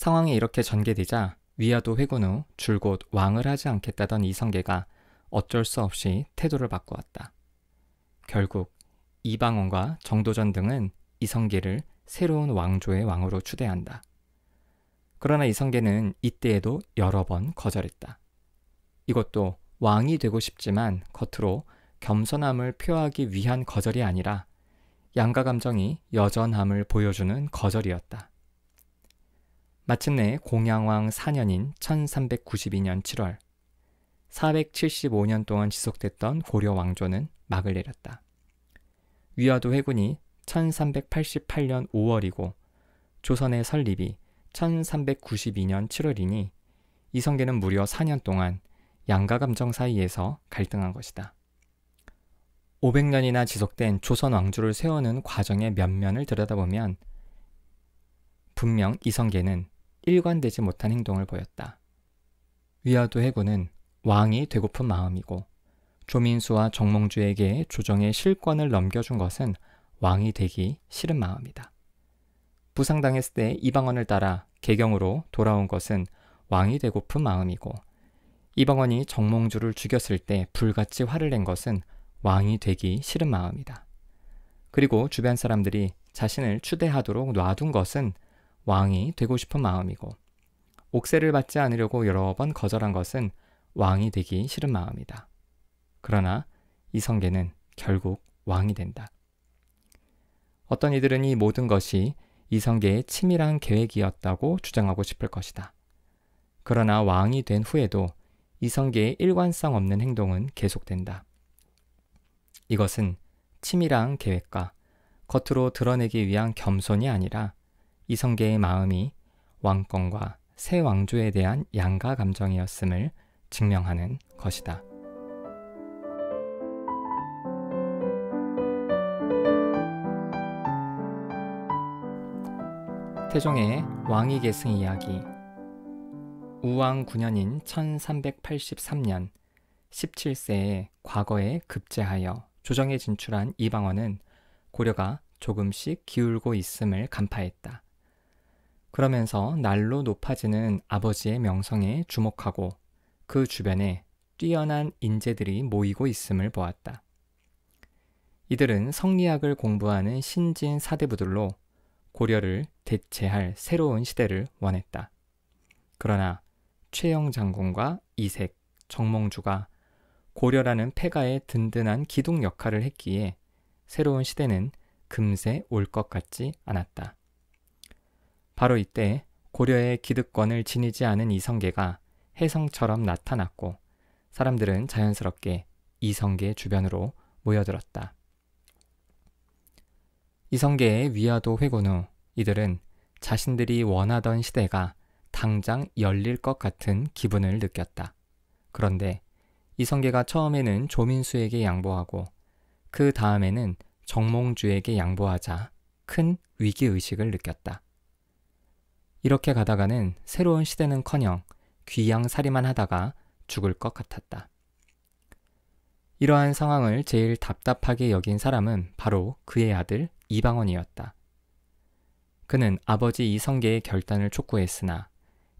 Speaker 1: 상황이 이렇게 전개되자 위화도 회군 후 줄곧 왕을 하지 않겠다던 이성계가 어쩔 수 없이 태도를 바꾸었다. 결국 이방원과 정도전 등은 이성계를 새로운 왕조의 왕으로 추대한다. 그러나 이성계는 이때에도 여러 번 거절했다. 이것도 왕이 되고 싶지만 겉으로 겸손함을 표하기 위한 거절이 아니라 양가 감정이 여전함을 보여주는 거절이었다. 마침내 공양왕 4년인 1392년 7월 475년 동안 지속됐던 고려 왕조는 막을 내렸다. 위화도 회군이 1388년 5월이고 조선의 설립이 1392년 7월이니 이성계는 무려 4년 동안 양가 감정 사이에서 갈등한 것이다. 500년이나 지속된 조선 왕조를 세우는 과정의 면면을 들여다보면 분명 이성계는 일관되지 못한 행동을 보였다. 위아도 해군은 왕이 되고픈 마음이고 조민수와 정몽주에게 조정의 실권을 넘겨준 것은 왕이 되기 싫은 마음이다. 부상당했을 때 이방원을 따라 개경으로 돌아온 것은 왕이 되고픈 마음이고 이방원이 정몽주를 죽였을 때 불같이 화를 낸 것은 왕이 되기 싫은 마음이다. 그리고 주변 사람들이 자신을 추대하도록 놔둔 것은 왕이 되고 싶은 마음이고 옥세를 받지 않으려고 여러 번 거절한 것은 왕이 되기 싫은 마음이다. 그러나 이성계는 결국 왕이 된다. 어떤 이들은 이 모든 것이 이성계의 치밀한 계획이었다고 주장하고 싶을 것이다. 그러나 왕이 된 후에도 이성계의 일관성 없는 행동은 계속된다. 이것은 치밀한 계획과 겉으로 드러내기 위한 겸손이 아니라 이성계의 마음이 왕권과 새 왕조에 대한 양가 감정이었음을 증명하는 것이다. 태종의 왕위 계승 이야기 우왕 9년인 1383년 17세에 과거에 급제하여 조정에 진출한 이방원은 고려가 조금씩 기울고 있음을 간파했다. 그러면서 날로 높아지는 아버지의 명성에 주목하고 그 주변에 뛰어난 인재들이 모이고 있음을 보았다. 이들은 성리학을 공부하는 신진 사대부들로 고려를 대체할 새로운 시대를 원했다. 그러나 최영 장군과 이색, 정몽주가 고려라는 폐가의 든든한 기둥 역할을 했기에 새로운 시대는 금세 올 것 같지 않았다. 바로 이때 고려의 기득권을 지니지 않은 이성계가 혜성처럼 나타났고 사람들은 자연스럽게 이성계 주변으로 모여들었다. 이성계의 위화도 회군 후 이들은 자신들이 원하던 시대가 당장 열릴 것 같은 기분을 느꼈다. 그런데 이성계가 처음에는 조민수에게 양보하고 그 다음에는 정몽주에게 양보하자 큰 위기의식을 느꼈다. 이렇게 가다가는 새로운 시대는커녕 귀양살이만 하다가 죽을 것 같았다. 이러한 상황을 제일 답답하게 여긴 사람은 바로 그의 아들 이방원이었다. 그는 아버지 이성계의 결단을 촉구했으나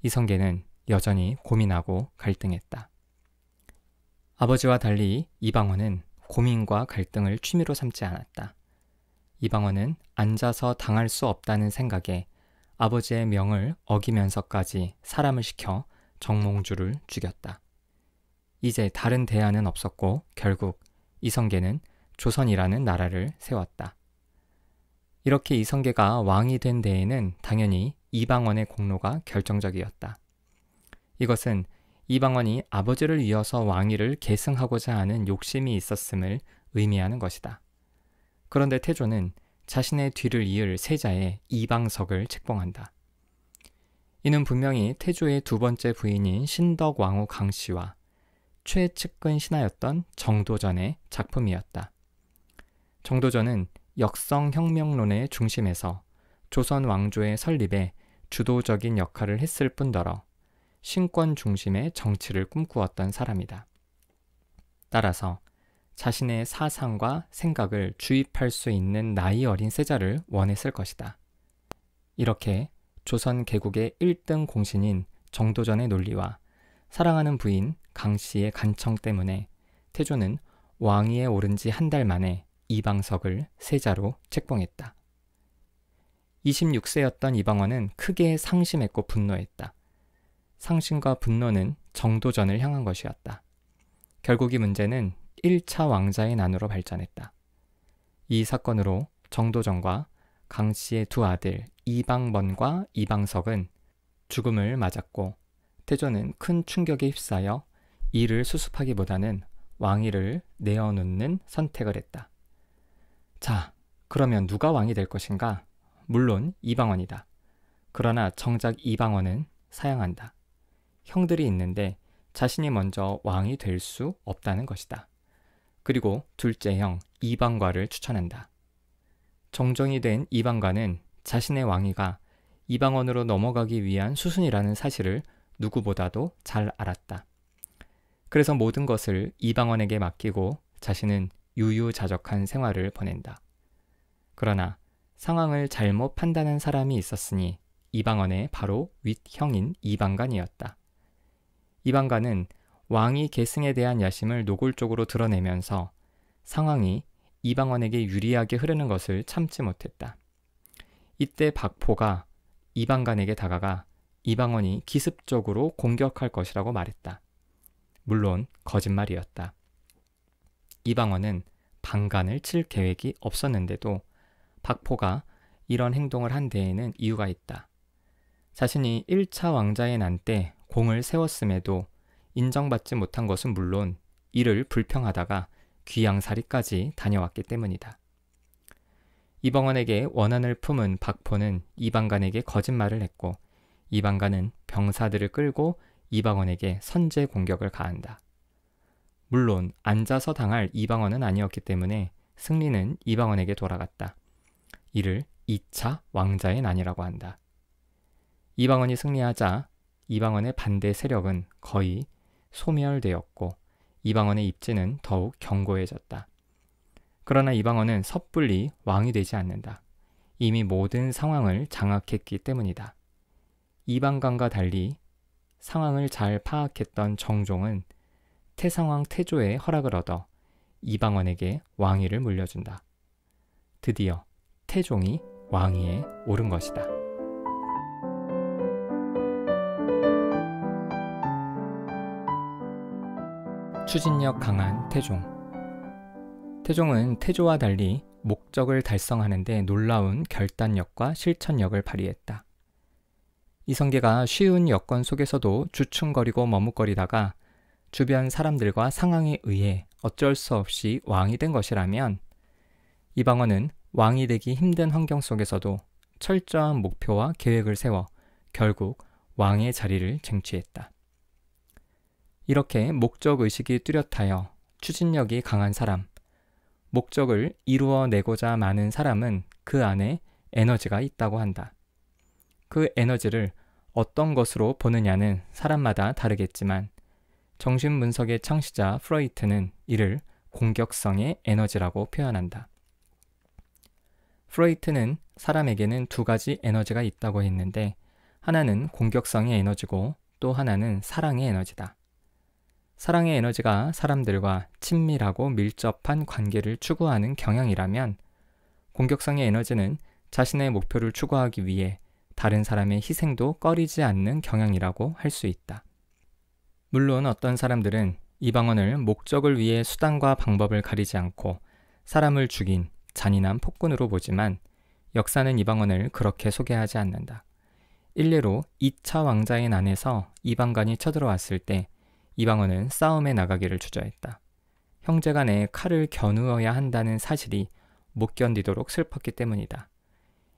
Speaker 1: 이성계는 여전히 고민하고 갈등했다. 아버지와 달리 이방원은 고민과 갈등을 취미로 삼지 않았다. 이방원은 앉아서 당할 수 없다는 생각에 아버지의 명을 어기면서까지 사람을 시켜 정몽주를 죽였다. 이제 다른 대안은 없었고 결국 이성계는 조선이라는 나라를 세웠다. 이렇게 이성계가 왕이 된 데에는 당연히 이방원의 공로가 결정적이었다. 이것은 이방원이 아버지를 이어서 왕위를 계승하고자 하는 욕심이 있었음을 의미하는 것이다. 그런데 태조는 자신의 뒤를 이을 세자의 이방석을 책봉한다. 이는 분명히 태조의 두 번째 부인인 신덕왕후 강씨와 최측근 신하였던 정도전의 작품이었다. 정도전은 역성혁명론의 중심에서 조선 왕조의 설립에 주도적인 역할을 했을 뿐더러 신권 중심의 정치를 꿈꾸었던 사람이다. 따라서 자신의 사상과 생각을 주입할 수 있는 나이 어린 세자를 원했을 것이다. 이렇게 조선 개국의 1등 공신인 정도전의 논리와 사랑하는 부인 강 씨의 간청 때문에 태조는 왕위에 오른 지 한 달 만에 이방석을 세자로 책봉했다. 26세였던 이방원은 크게 상심했고 분노했다. 상심과 분노는 정도전을 향한 것이었다. 결국 이 문제는 1차 왕자의 난으로 발전했다. 이 사건으로 정도정과 강 씨의 두 아들 이방먼과 이방석은 죽음을 맞았고 태조는 큰 충격에 휩싸여 이를 수습하기보다는 왕위를 내어놓는 선택을 했다. 자, 그러면 누가 왕이 될 것인가? 물론 이방원이다. 그러나 정작 이방원은 사양한다. 형들이 있는데 자신이 먼저 왕이 될 수 없다는 것이다. 그리고 둘째형 이방과를 추천한다. 정정이 된 이방과는 자신의 왕위가 이방원으로 넘어가기 위한 수순이라는 사실을 누구보다도 잘 알았다. 그래서 모든 것을 이방원에게 맡기고 자신은 유유자적한 생활을 보낸다. 그러나 상황을 잘못 판단한 사람이 있었으니 이방원의 바로 윗형인 이방간이었다. 이방간은 왕이 계승에 대한 야심을 노골적으로 드러내면서 상황이 이방원에게 유리하게 흐르는 것을 참지 못했다. 이때 박포가 이방간에게 다가가 이방원이 기습적으로 공격할 것이라고 말했다. 물론 거짓말이었다. 이방원은 방간을 칠 계획이 없었는데도 박포가 이런 행동을 한 데에는 이유가 있다. 자신이 1차 왕자의 난 때 공을 세웠음에도 인정받지 못한 것은 물론 이를 불평하다가 귀양살이까지 다녀왔기 때문이다. 이방원에게 원한을 품은 박포는 이방간에게 거짓말을 했고 이방간은 병사들을 끌고 이방원에게 선제 공격을 가한다. 물론 앉아서 당할 이방원은 아니었기 때문에 승리는 이방원에게 돌아갔다. 이를 2차 왕자의 난이라고 한다. 이방원이 승리하자 이방원의 반대 세력은 거의 소멸되었고 이방원의 입지는 더욱 견고해졌다. 그러나 이방원은 섣불리 왕이 되지 않는다. 이미 모든 상황을 장악했기 때문이다. 이방관과 달리 상황을 잘 파악했던 정종은 태상왕 태조의 허락을 얻어 이방원에게 왕위를 물려준다. 드디어 태종이 왕위에 오른 것이다. 추진력 강한 태종. 태종은 태조와 달리 목적을 달성하는데 놀라운 결단력과 실천력을 발휘했다. 이성계가 쉬운 여건 속에서도 주춤거리고 머뭇거리다가 주변 사람들과 상황에 의해 어쩔 수 없이 왕이 된 것이라면 이방원은 왕이 되기 힘든 환경 속에서도 철저한 목표와 계획을 세워 결국 왕의 자리를 쟁취했다. 이렇게 목적 의식이 뚜렷하여 추진력이 강한 사람, 목적을 이루어내고자 많은 사람은 그 안에 에너지가 있다고 한다. 그 에너지를 어떤 것으로 보느냐는 사람마다 다르겠지만 정신분석의 창시자 프로이트는 이를 공격성의 에너지라고 표현한다. 프로이트는 사람에게는 두 가지 에너지가 있다고 했는데 하나는 공격성의 에너지고 또 하나는 사랑의 에너지다. 사랑의 에너지가 사람들과 친밀하고 밀접한 관계를 추구하는 경향이라면 공격성의 에너지는 자신의 목표를 추구하기 위해 다른 사람의 희생도 꺼리지 않는 경향이라고 할 수 있다. 물론 어떤 사람들은 이방원을 목적을 위해 수단과 방법을 가리지 않고 사람을 죽인 잔인한 폭군으로 보지만 역사는 이방원을 그렇게 소개하지 않는다. 일례로 2차 왕자의 난에서 이방관이 쳐들어왔을 때 이방원은 싸움에 나가기를 주저했다. 형제 간에 칼을 겨누어야 한다는 사실이 못 견디도록 슬펐기 때문이다.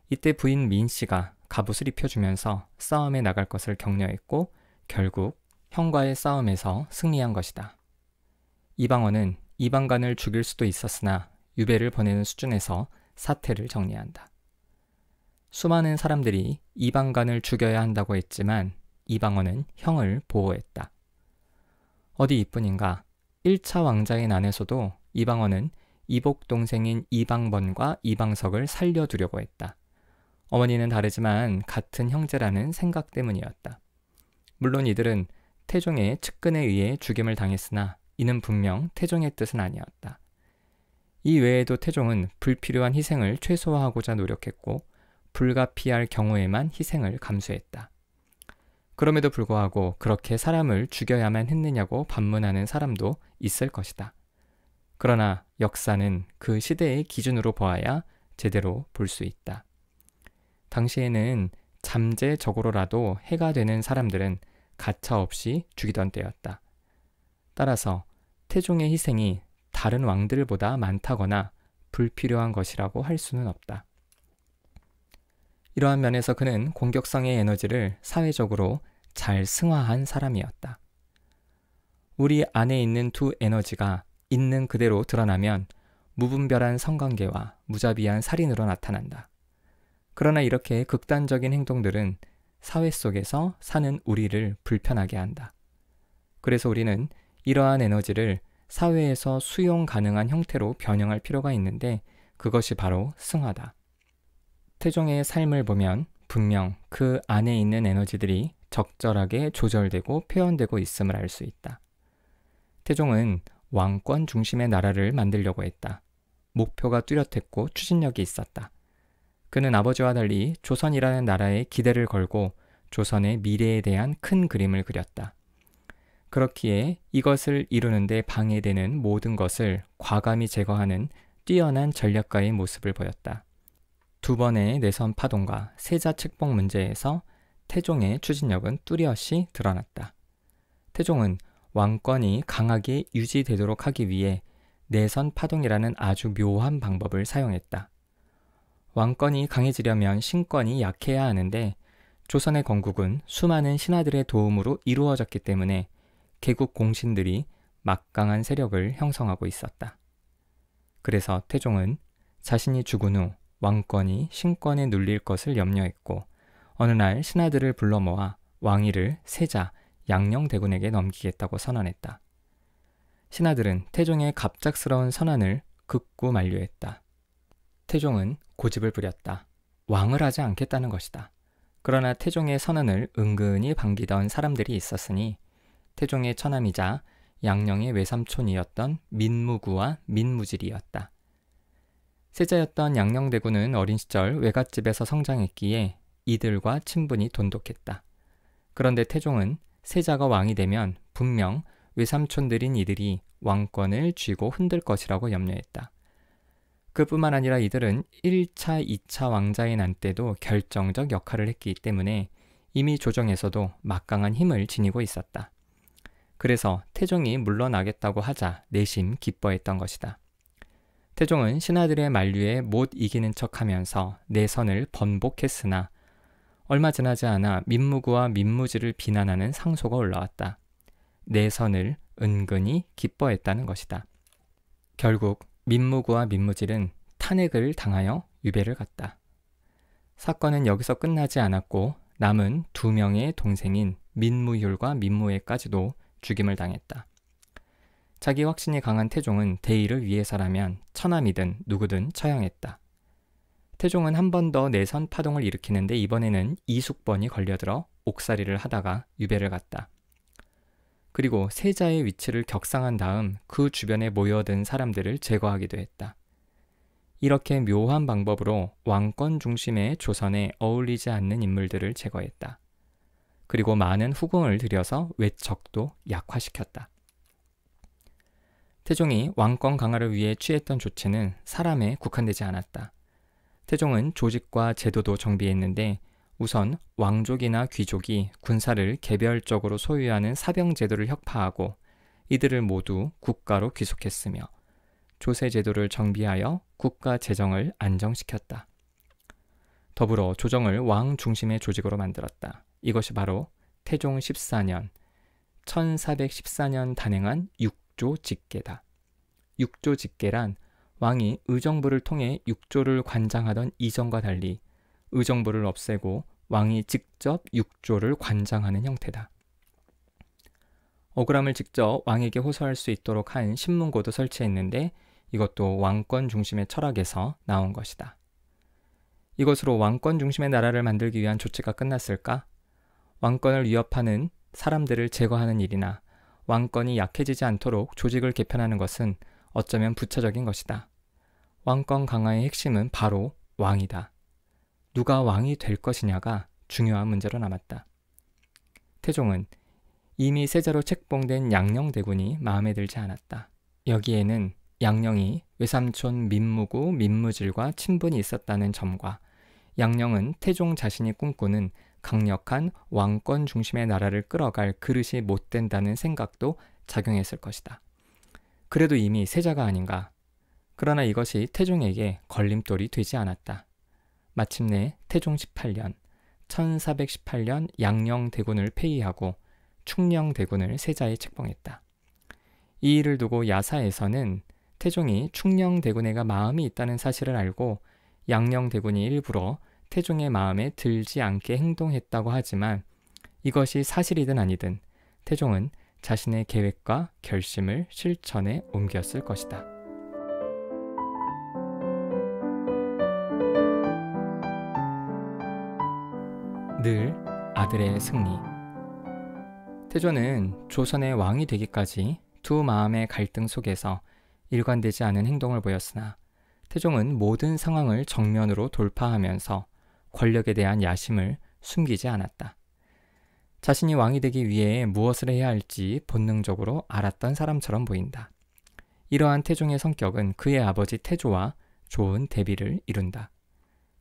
Speaker 1: 이때 부인 민 씨가 갑옷을 입혀주면서 싸움에 나갈 것을 격려했고 결국 형과의 싸움에서 승리한 것이다. 이방원은 이방간을 죽일 수도 있었으나 유배를 보내는 수준에서 사태를 정리한다. 수많은 사람들이 이방간을 죽여야 한다고 했지만 이방원은 형을 보호했다. 어디 이뿐인가 1차 왕자인 안에서도 이방원은 이복 동생인 이방번과 이방석을 살려두려고 했다. 어머니는 다르지만 같은 형제라는 생각 때문이었다. 물론 이들은 태종의 측근에 의해 죽임을 당했으나 이는 분명 태종의 뜻은 아니었다. 이 외에도 태종은 불필요한 희생을 최소화하고자 노력했고 불가피할 경우에만 희생을 감수했다. 그럼에도 불구하고 그렇게 사람을 죽여야만 했느냐고 반문하는 사람도 있을 것이다. 그러나 역사는 그 시대의 기준으로 보아야 제대로 볼 수 있다. 당시에는 잠재적으로라도 해가 되는 사람들은 가차없이 죽이던 때였다. 따라서 태종의 희생이 다른 왕들보다 많다거나 불필요한 것이라고 할 수는 없다. 이러한 면에서 그는 공격성의 에너지를 사회적으로 잘 승화한 사람이었다. 우리 안에 있는 두 에너지가 있는 그대로 드러나면 무분별한 성관계와 무자비한 살인으로 나타난다. 그러나 이렇게 극단적인 행동들은 사회 속에서 사는 우리를 불편하게 한다. 그래서 우리는 이러한 에너지를 사회에서 수용 가능한 형태로 변형할 필요가 있는데 그것이 바로 승화다. 태종의 삶을 보면 분명 그 안에 있는 에너지들이 적절하게 조절되고 표현되고 있음을 알 수 있다. 태종은 왕권 중심의 나라를 만들려고 했다. 목표가 뚜렷했고 추진력이 있었다. 그는 아버지와 달리 조선이라는 나라에 기대를 걸고 조선의 미래에 대한 큰 그림을 그렸다. 그렇기에 이것을 이루는데 방해되는 모든 것을 과감히 제거하는 뛰어난 전략가의 모습을 보였다. 두 번의 내선 파동과 세자 책봉 문제에서 태종의 추진력은 뚜렷이 드러났다. 태종은 왕권이 강하게 유지되도록 하기 위해 내선 파동이라는 아주 묘한 방법을 사용했다. 왕권이 강해지려면 신권이 약해야 하는데 조선의 건국은 수많은 신하들의 도움으로 이루어졌기 때문에 개국 공신들이 막강한 세력을 형성하고 있었다. 그래서 태종은 자신이 죽은 후 왕권이 신권에 눌릴 것을 염려했고 어느 날 신하들을 불러 모아 왕위를 세자 양녕대군에게 넘기겠다고 선언했다. 신하들은 태종의 갑작스러운 선언을 극구 만류했다. 태종은 고집을 부렸다. 왕을 하지 않겠다는 것이다. 그러나 태종의 선언을 은근히 반기던 사람들이 있었으니 태종의 처남이자 양녕의 외삼촌이었던 민무구와 민무질이었다. 세자였던 양녕대군은 어린 시절 외갓집에서 성장했기에 이들과 친분이 돈독했다. 그런데 태종은 세자가 왕이 되면 분명 외삼촌들인 이들이 왕권을 쥐고 흔들 것이라고 염려했다. 그뿐만 아니라 이들은 1차, 2차 왕자의 난 때도 결정적 역할을 했기 때문에 이미 조정에서도 막강한 힘을 지니고 있었다. 그래서 태종이 물러나겠다고 하자 내심 기뻐했던 것이다. 태종은 신하들의 만류에 못 이기는 척하면서 내선을 번복했으나 얼마 지나지 않아 민무구와 민무지를 비난하는 상소가 올라왔다. 내선을 은근히 기뻐했다는 것이다. 결국 민무구와 민무질은 탄핵을 당하여 유배를 갔다. 사건은 여기서 끝나지 않았고 남은 두 명의 동생인 민무율과 민무애까지도 죽임을 당했다. 자기 확신이 강한 태종은 대의를 위해서라면 처남이든 누구든 처형했다. 태종은 한 번 더 내선 파동을 일으키는데 이번에는 이숙번이 걸려들어 옥살이를 하다가 유배를 갔다. 그리고 세자의 위치를 격상한 다음 그 주변에 모여든 사람들을 제거하기도 했다. 이렇게 묘한 방법으로 왕권 중심의 조선에 어울리지 않는 인물들을 제거했다. 그리고 많은 후궁을 들여서 외척도 약화시켰다. 태종이 왕권 강화를 위해 취했던 조치는 사람에 국한되지 않았다. 태종은 조직과 제도도 정비했는데 우선 왕족이나 귀족이 군사를 개별적으로 소유하는 사병 제도를 혁파하고 이들을 모두 국가로 귀속했으며 조세 제도를 정비하여 국가 재정을 안정시켰다. 더불어 조정을 왕 중심의 조직으로 만들었다. 이것이 바로 태종 14년 1414년 단행한 6 6조 직계다. 6조 직계란 왕이 의정부를 통해 6조를 관장하던 이전과 달리 의정부를 없애고 왕이 직접 6조를 관장하는 형태다. 억울함을 직접 왕에게 호소할 수 있도록 한 신문고도 설치했는데 이것도 왕권 중심의 철학에서 나온 것이다. 이것으로 왕권 중심의 나라를 만들기 위한 조치가 끝났을까? 왕권을 위협하는 사람들을 제거하는 일이나 왕권이 약해지지 않도록 조직을 개편하는 것은 어쩌면 부차적인 것이다. 왕권 강화의 핵심은 바로 왕이다. 누가 왕이 될 것이냐가 중요한 문제로 남았다. 태종은 이미 세자로 책봉된 양녕대군이 마음에 들지 않았다. 여기에는 양녕이 외삼촌 민무구 민무질과 친분이 있었다는 점과 양녕은 태종 자신이 꿈꾸는 강력한 왕권 중심의 나라를 끌어갈 그릇이 못 된다는 생각도 작용했을 것이다. 그래도 이미 세자가 아닌가. 그러나 이것이 태종에게 걸림돌이 되지 않았다. 마침내 태종 18년, 1418년 양녕대군을 폐위하고 충녕대군을 세자에 책봉했다. 이 일을 두고 야사에서는 태종이 충녕대군에게 마음이 있다는 사실을 알고 양녕대군이 일부러 태종의 마음에 들지 않게 행동했다고 하지만 이것이 사실이든 아니든 태종은 자신의 계획과 결심을 실천에 옮겼을 것이다. 늘 아들의 승리. 태조는 조선의 왕이 되기까지 두 마음의 갈등 속에서 일관되지 않은 행동을 보였으나 태종은 모든 상황을 정면으로 돌파하면서 권력에 대한 야심을 숨기지 않았다. 자신이 왕이 되기 위해 무엇을 해야 할지 본능적으로 알았던 사람처럼 보인다. 이러한 태종의 성격은 그의 아버지 태조와 좋은 대비를 이룬다.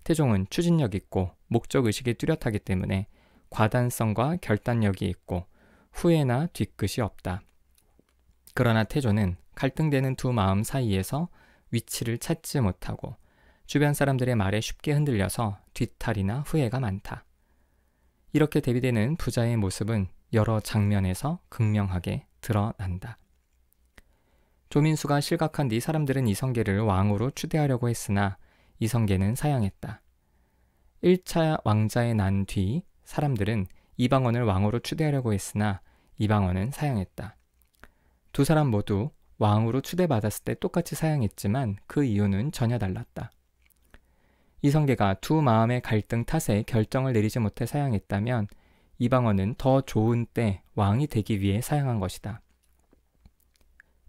Speaker 1: 태종은 추진력 있고 목적의식이 뚜렷하기 때문에 과단성과 결단력이 있고 후회나 뒤끝이 없다. 그러나 태조는 갈등되는 두 마음 사이에서 위치를 찾지 못하고 주변 사람들의 말에 쉽게 흔들려서 뒤탈이나 후회가 많다. 이렇게 대비되는 부자의 모습은 여러 장면에서 극명하게 드러난다. 조민수가 실각한 뒤 사람들은 이성계를 왕으로 추대하려고 했으나 이성계는 사양했다. 1차 왕자의 난 뒤 사람들은 이방원을 왕으로 추대하려고 했으나 이방원은 사양했다. 두 사람 모두 왕으로 추대받았을 때 똑같이 사양했지만 그 이유는 전혀 달랐다. 이성계가 두 마음의 갈등 탓에 결정을 내리지 못해 사양했다면 이방원은 더 좋은 때 왕이 되기 위해 사양한 것이다.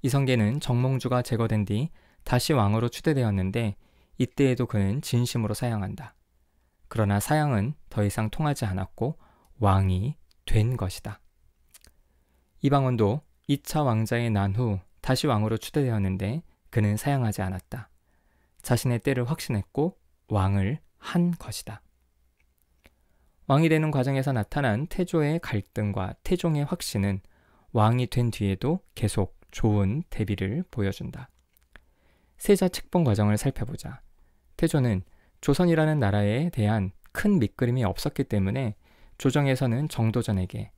Speaker 1: 이성계는 정몽주가 제거된 뒤 다시 왕으로 추대되었는데 이때에도 그는 진심으로 사양한다. 그러나 사양은 더 이상 통하지 않았고 왕이 된 것이다. 이방원도 2차 왕자의 난 후 다시 왕으로 추대되었는데 그는 사양하지 않았다. 자신의 때를 확신했고 왕을 한 것이다. 왕이 되는 과정에서 나타난 태조의 갈등과 태종의 확신은 왕이 된 뒤에도 계속 좋은 대비를 보여준다. 세자 책봉 과정을 살펴보자. 태조는 조선이라는 나라에 대한 큰 밑그림이 없었기 때문에 조정에서는 정도전에게,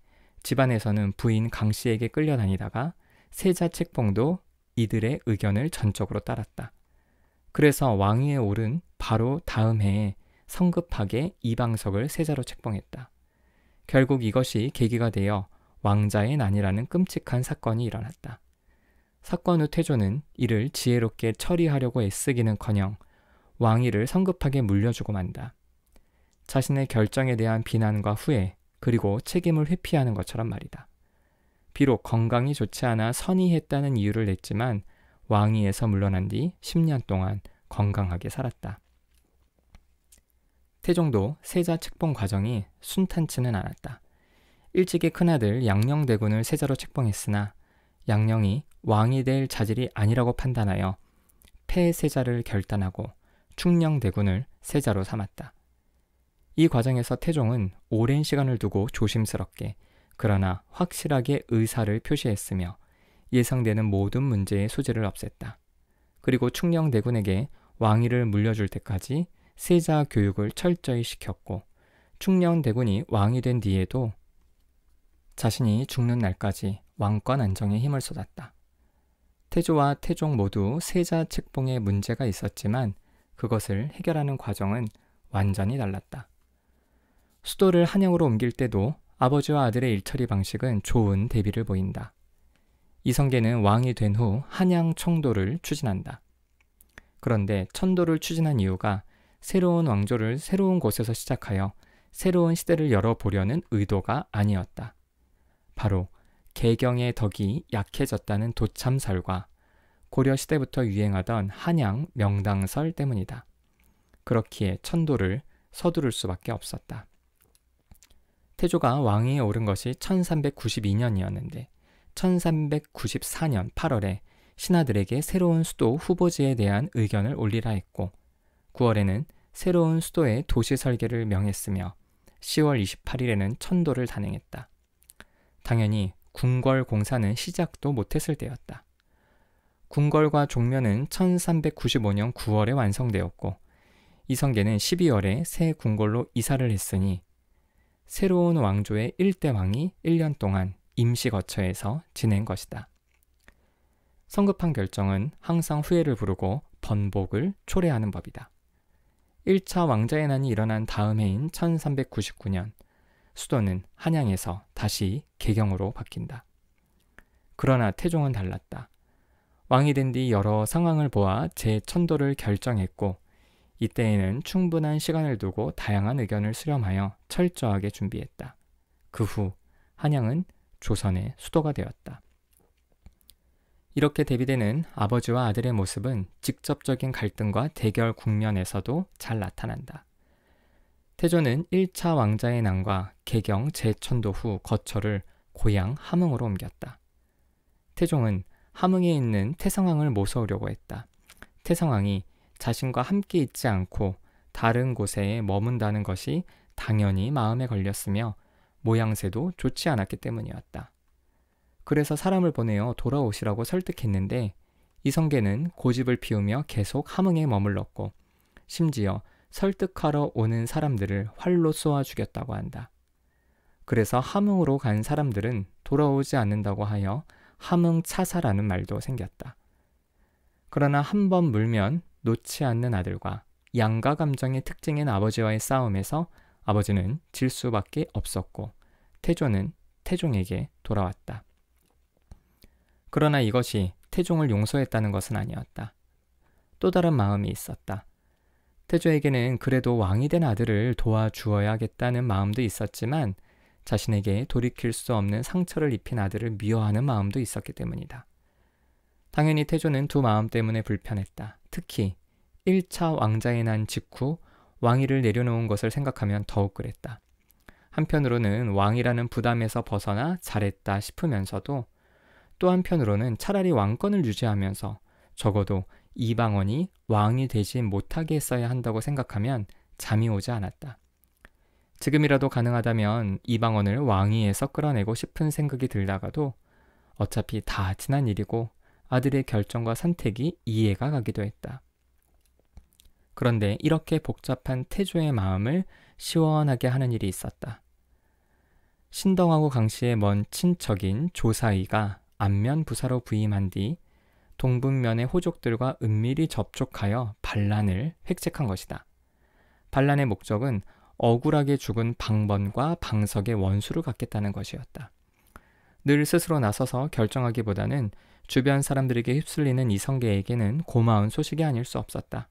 Speaker 1: 집안에서는 부인 강씨에게 끌려다니다가 세자 책봉도 이들의 의견을 전적으로 따랐다. 그래서 왕위에 오른 바로 다음 해에 성급하게 이방석을 세자로 책봉했다. 결국 이것이 계기가 되어 왕자의 난이라는 끔찍한 사건이 일어났다. 사건 후 태조는 이를 지혜롭게 처리하려고 애쓰기는커녕 왕위를 성급하게 물려주고 만다. 자신의 결정에 대한 비난과 후회 그리고 책임을 회피하는 것처럼 말이다. 비록 건강이 좋지 않아 선의했다는 이유를 냈지만 왕위에서 물러난 뒤 10년 동안 건강하게 살았다. 태종도 세자 책봉 과정이 순탄치는 않았다. 일찍이 큰아들 양령대군을 세자로 책봉했으나 양령이 왕이 될 자질이 아니라고 판단하여 폐세자를 결단하고 충령대군을 세자로 삼았다. 이 과정에서 태종은 오랜 시간을 두고 조심스럽게 그러나 확실하게 의사를 표시했으며 예상되는 모든 문제의 소재를 없앴다. 그리고 충녕대군에게 왕위를 물려줄 때까지 세자 교육을 철저히 시켰고 충녕대군이 왕이 된 뒤에도 자신이 죽는 날까지 왕권 안정에 힘을 쏟았다. 태조와 태종 모두 세자 책봉에 문제가 있었지만 그것을 해결하는 과정은 완전히 달랐다. 수도를 한양으로 옮길 때도 아버지와 아들의 일처리 방식은 좋은 대비를 보인다. 이성계는 왕이 된 후 한양 청도를 추진한다. 그런데 천도를 추진한 이유가 새로운 왕조를 새로운 곳에서 시작하여 새로운 시대를 열어보려는 의도가 아니었다. 바로 개경의 덕이 약해졌다는 도참설과 고려시대부터 유행하던 한양 명당설 때문이다. 그렇기에 천도를 서두를 수밖에 없었다. 태조가 왕위에 오른 것이 1392년이었는데 1394년 8월에 신하들에게 새로운 수도 후보지에 대한 의견을 올리라 했고 9월에는 새로운 수도의 도시 설계를 명했으며 10월 28일에는 천도를 단행했다. 당연히 궁궐 공사는 시작도 못했을 때였다. 궁궐과 종면은 1395년 9월에 완성되었고 이성계는 12월에 새 궁궐로 이사를 했으니 새로운 왕조의 1대 왕이 1년 동안 임시거처에서 지낸 것이다. 성급한 결정은 항상 후회를 부르고 번복을 초래하는 법이다. 1차 왕자의 난이 일어난 다음 해인 1399년, 수도는 한양에서 다시 개경으로 바뀐다. 그러나 태종은 달랐다. 왕이 된 뒤 여러 상황을 보아 제 천도를 결정했고, 이때에는 충분한 시간을 두고 다양한 의견을 수렴하여 철저하게 준비했다. 그 후 한양은 조선의 수도가 되었다. 이렇게 대비되는 아버지와 아들의 모습은 직접적인 갈등과 대결 국면에서도 잘 나타난다. 태조는 1차 왕자의 난과 개경 제천도 후 거처를 고향 함흥으로 옮겼다. 태종은 함흥에 있는 태성왕을 모셔오려고 했다. 태성왕이 자신과 함께 있지 않고 다른 곳에 머문다는 것이 당연히 마음에 걸렸으며 모양새도 좋지 않았기 때문이었다. 그래서 사람을 보내어 돌아오시라고 설득했는데 이성계는 고집을 피우며 계속 함흥에 머물렀고 심지어 설득하러 오는 사람들을 활로 쏘아 죽였다고 한다. 그래서 함흥으로 간 사람들은 돌아오지 않는다고 하여 함흥 차사라는 말도 생겼다. 그러나 한 번 물면 놓지 않는 아들과 양가 감정의 특징인 아버지와의 싸움에서 아버지는 질 수밖에 없었고 태조는 태종에게 돌아왔다. 그러나 이것이 태종을 용서했다는 것은 아니었다. 또 다른 마음이 있었다. 태조에게는 그래도 왕이 된 아들을 도와주어야겠다는 마음도 있었지만 자신에게 돌이킬 수 없는 상처를 입힌 아들을 미워하는 마음도 있었기 때문이다. 당연히 태조는 두 마음 때문에 불편했다. 특히 1차 왕자의 난 직후 왕위를 내려놓은 것을 생각하면 더욱 그랬다. 한편으로는 왕이라는 부담에서 벗어나 잘했다 싶으면서도 또 한편으로는 차라리 왕권을 유지하면서 적어도 이방원이 왕이 되지 못하게 했어야 한다고 생각하면 잠이 오지 않았다. 지금이라도 가능하다면 이방원을 왕위에서 끌어내고 싶은 생각이 들다가도 어차피 다 지난 일이고 아들의 결정과 선택이 이해가 가기도 했다. 그런데 이렇게 복잡한 태조의 마음을 시원하게 하는 일이 있었다. 신덕하고 강씨의 먼 친척인 조사의가 안면 부사로 부임한 뒤 동분면의 호족들과 은밀히 접촉하여 반란을 획책한 것이다. 반란의 목적은 억울하게 죽은 방번과 방석의 원수를 갖겠다는 것이었다. 늘 스스로 나서서 결정하기보다는 주변 사람들에게 휩쓸리는 이성계에게는 고마운 소식이 아닐 수 없었다.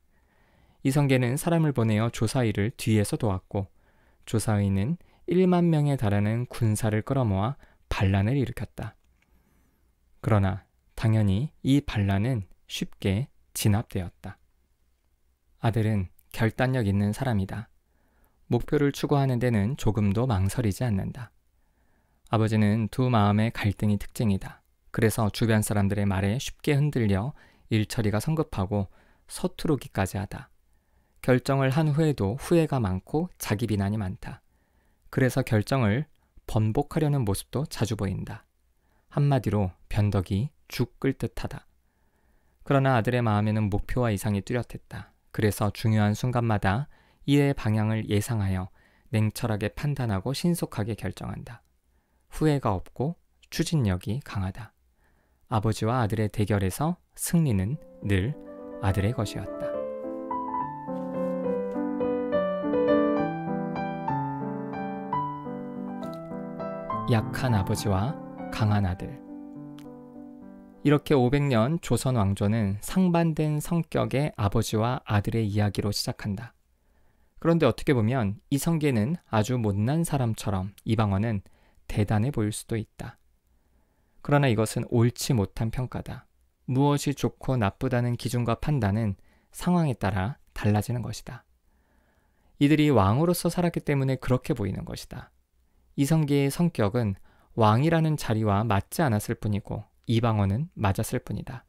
Speaker 1: 이성계는 사람을 보내어 조사위를 뒤에서 도왔고 조사위는 1만 명에 달하는 군사를 끌어모아 반란을 일으켰다. 그러나 당연히 이 반란은 쉽게 진압되었다. 아들은 결단력 있는 사람이다. 목표를 추구하는 데는 조금도 망설이지 않는다. 아버지는 두 마음의 갈등이 특징이다. 그래서 주변 사람들의 말에 쉽게 흔들려 일처리가 성급하고 서투르기까지 하다. 결정을 한 후에도 후회가 많고 자기 비난이 많다. 그래서 결정을 번복하려는 모습도 자주 보인다. 한마디로 변덕이 죽을 듯하다. 그러나 아들의 마음에는 목표와 이상이 뚜렷했다. 그래서 중요한 순간마다 일의 방향을 예상하여 냉철하게 판단하고 신속하게 결정한다. 후회가 없고 추진력이 강하다. 아버지와 아들의 대결에서 승리는 늘 아들의 것이었다. 약한 아버지와 강한 아들. 이렇게 500년 조선 왕조는 상반된 성격의 아버지와 아들의 이야기로 시작한다. 그런데 어떻게 보면 이성계는 아주 못난 사람처럼 이방원은 대단해 보일 수도 있다. 그러나 이것은 옳지 못한 평가다. 무엇이 좋고 나쁘다는 기준과 판단은 상황에 따라 달라지는 것이다. 이들이 왕으로서 살았기 때문에 그렇게 보이는 것이다. 이성계의 성격은 왕이라는 자리와 맞지 않았을 뿐이고 이방원은 맞았을 뿐이다.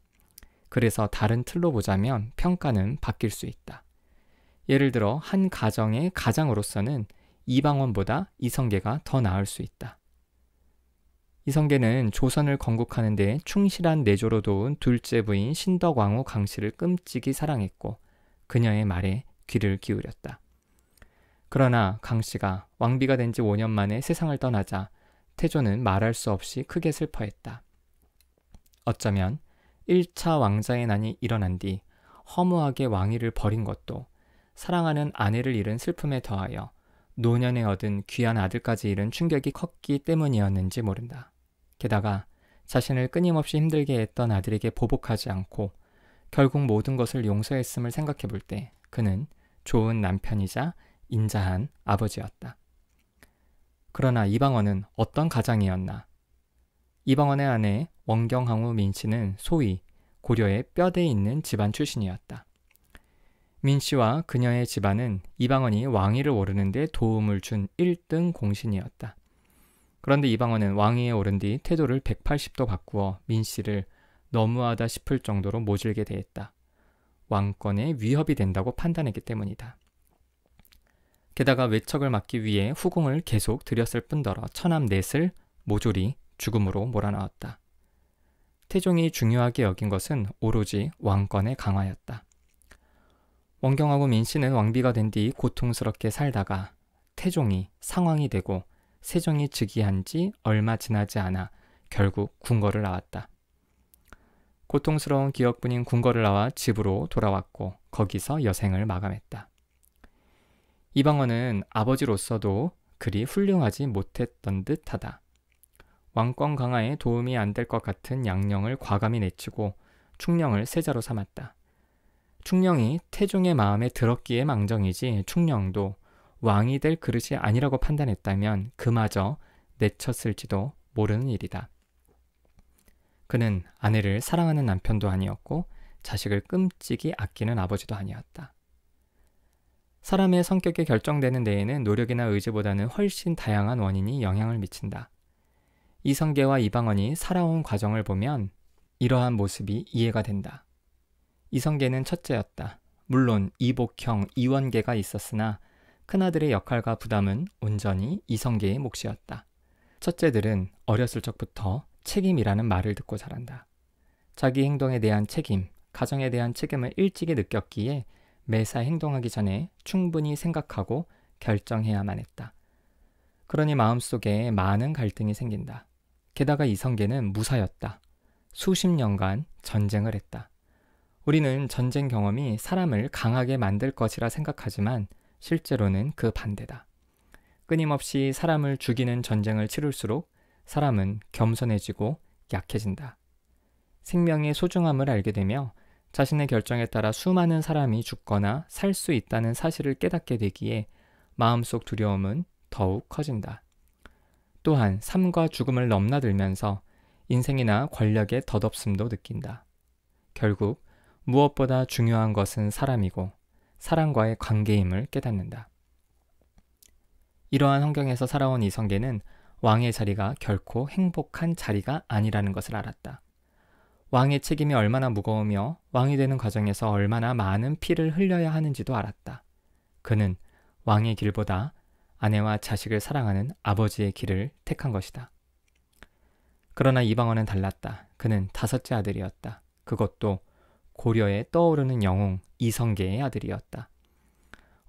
Speaker 1: 그래서 다른 틀로 보자면 평가는 바뀔 수 있다. 예를 들어 한 가정의 가장으로서는 이방원보다 이성계가 더 나을 수 있다. 이성계는 조선을 건국하는 데 충실한 내조로 도운 둘째 부인 신덕왕후 강씨를 끔찍이 사랑했고 그녀의 말에 귀를 기울였다. 그러나 강 씨가 왕비가 된 지 5년 만에 세상을 떠나자 태조는 말할 수 없이 크게 슬퍼했다. 어쩌면 1차 왕자의 난이 일어난 뒤 허무하게 왕위를 버린 것도 사랑하는 아내를 잃은 슬픔에 더하여 노년에 얻은 귀한 아들까지 잃은 충격이 컸기 때문이었는지 모른다. 게다가 자신을 끊임없이 힘들게 했던 아들에게 보복하지 않고 결국 모든 것을 용서했음을 생각해 볼 때 그는 좋은 남편이자 인자한 아버지였다. 그러나 이방원은 어떤 가장이었나? 이방원의 아내 원경항우 민씨는 소위 고려의 뼈대 있는 집안 출신이었다. 민씨와 그녀의 집안은 이방원이 왕위를 오르는데 도움을 준 1등 공신이었다. 그런데 이방원은 왕위에 오른 뒤 태도를 180도 바꾸어 민씨를 너무하다 싶을 정도로 모질게 대했다. 왕권의 위협이 된다고 판단했기 때문이다. 게다가 외척을 막기 위해 후궁을 계속 들였을 뿐더러 처남 넷을 모조리 죽음으로 몰아넣었다. 태종이 중요하게 여긴 것은 오로지 왕권의 강화였다. 원경하고 민씨는 왕비가 된 뒤 고통스럽게 살다가 태종이 상황이 되고 세종이 즉위한 지 얼마 지나지 않아 결국 궁궐을 나왔다. 고통스러운 기억뿐인 궁궐을 나와 집으로 돌아왔고 거기서 여생을 마감했다. 이방원은 아버지로서도 그리 훌륭하지 못했던 듯하다. 왕권 강화에 도움이 안 될 것 같은 양령을 과감히 내치고 충령을 세자로 삼았다. 충령이 태종의 마음에 들었기에 망정이지 충령도 왕이 될 그릇이 아니라고 판단했다면 그마저 내쳤을지도 모르는 일이다. 그는 아내를 사랑하는 남편도 아니었고 자식을 끔찍이 아끼는 아버지도 아니었다. 사람의 성격이 결정되는 데에는 노력이나 의지보다는 훨씬 다양한 원인이 영향을 미친다. 이성계와 이방원이 살아온 과정을 보면 이러한 모습이 이해가 된다. 이성계는 첫째였다. 물론 이복형, 이원계가 있었으나 큰아들의 역할과 부담은 온전히 이성계의 몫이었다. 첫째들은 어렸을 적부터 책임이라는 말을 듣고 자란다. 자기 행동에 대한 책임, 가정에 대한 책임을 일찍이 느꼈기에 매사 행동하기 전에 충분히 생각하고 결정해야만 했다. 그러니 마음속에 많은 갈등이 생긴다. 게다가 이성계는 무사였다. 수십 년간 전쟁을 했다. 우리는 전쟁 경험이 사람을 강하게 만들 것이라 생각하지만 실제로는 그 반대다. 끊임없이 사람을 죽이는 전쟁을 치룰수록 사람은 겸손해지고 약해진다. 생명의 소중함을 알게 되며 자신의 결정에 따라 수많은 사람이 죽거나 살 수 있다는 사실을 깨닫게 되기에 마음속 두려움은 더욱 커진다. 또한 삶과 죽음을 넘나들면서 인생이나 권력의 덧없음도 느낀다. 결국 무엇보다 중요한 것은 사람이고 사람과의 관계임을 깨닫는다. 이러한 환경에서 살아온 이성계는 왕의 자리가 결코 행복한 자리가 아니라는 것을 알았다. 왕의 책임이 얼마나 무거우며 왕이 되는 과정에서 얼마나 많은 피를 흘려야 하는지도 알았다. 그는 왕의 길보다 아내와 자식을 사랑하는 아버지의 길을 택한 것이다. 그러나 이방원은 달랐다. 그는 다섯째 아들이었다. 그것도 고려에 떠오르는 영웅 이성계의 아들이었다.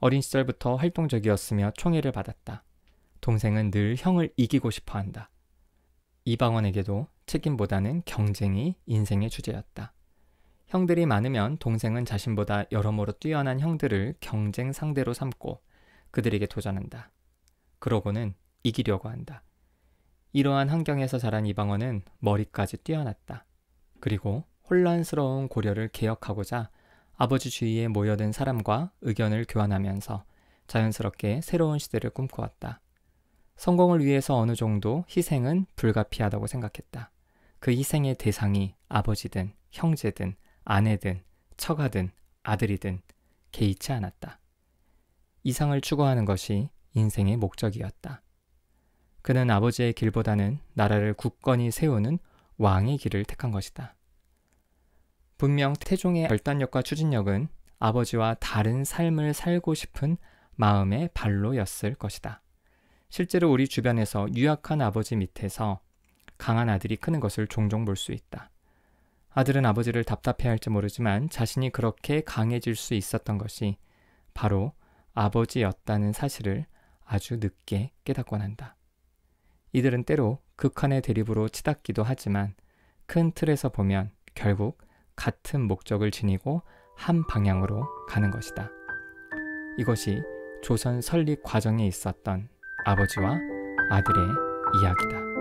Speaker 1: 어린 시절부터 활동적이었으며 총애를 받았다. 동생은 늘 형을 이기고 싶어 한다. 이방원에게도 책임보다는 경쟁이 인생의 주제였다. 형들이 많으면 동생은 자신보다 여러모로 뛰어난 형들을 경쟁 상대로 삼고 그들에게 도전한다. 그러고는 이기려고 한다. 이러한 환경에서 자란 이방원은 머리까지 뛰어났다. 그리고 혼란스러운 고려를 개혁하고자 아버지 주위에 모여든 사람과 의견을 교환하면서 자연스럽게 새로운 시대를 꿈꾸었다. 성공을 위해서 어느 정도 희생은 불가피하다고 생각했다. 그 희생의 대상이 아버지든 형제든 아내든 처가든 아들이든 개의치 않았다. 이상을 추구하는 것이 인생의 목적이었다. 그는 아버지의 길보다는 나라를 굳건히 세우는 왕의 길을 택한 것이다. 분명 태종의 결단력과 추진력은 아버지와 다른 삶을 살고 싶은 마음의 발로였을 것이다. 실제로 우리 주변에서 유약한 아버지 밑에서 강한 아들이 크는 것을 종종 볼 수 있다. 아들은 아버지를 답답해할지 모르지만 자신이 그렇게 강해질 수 있었던 것이 바로 아버지였다는 사실을 아주 늦게 깨닫곤 한다. 이들은 때로 극한의 대립으로 치닫기도 하지만 큰 틀에서 보면 결국 같은 목적을 지니고 한 방향으로 가는 것이다. 이것이 조선 설립 과정에 있었던 아버지와 아들의 이야기다.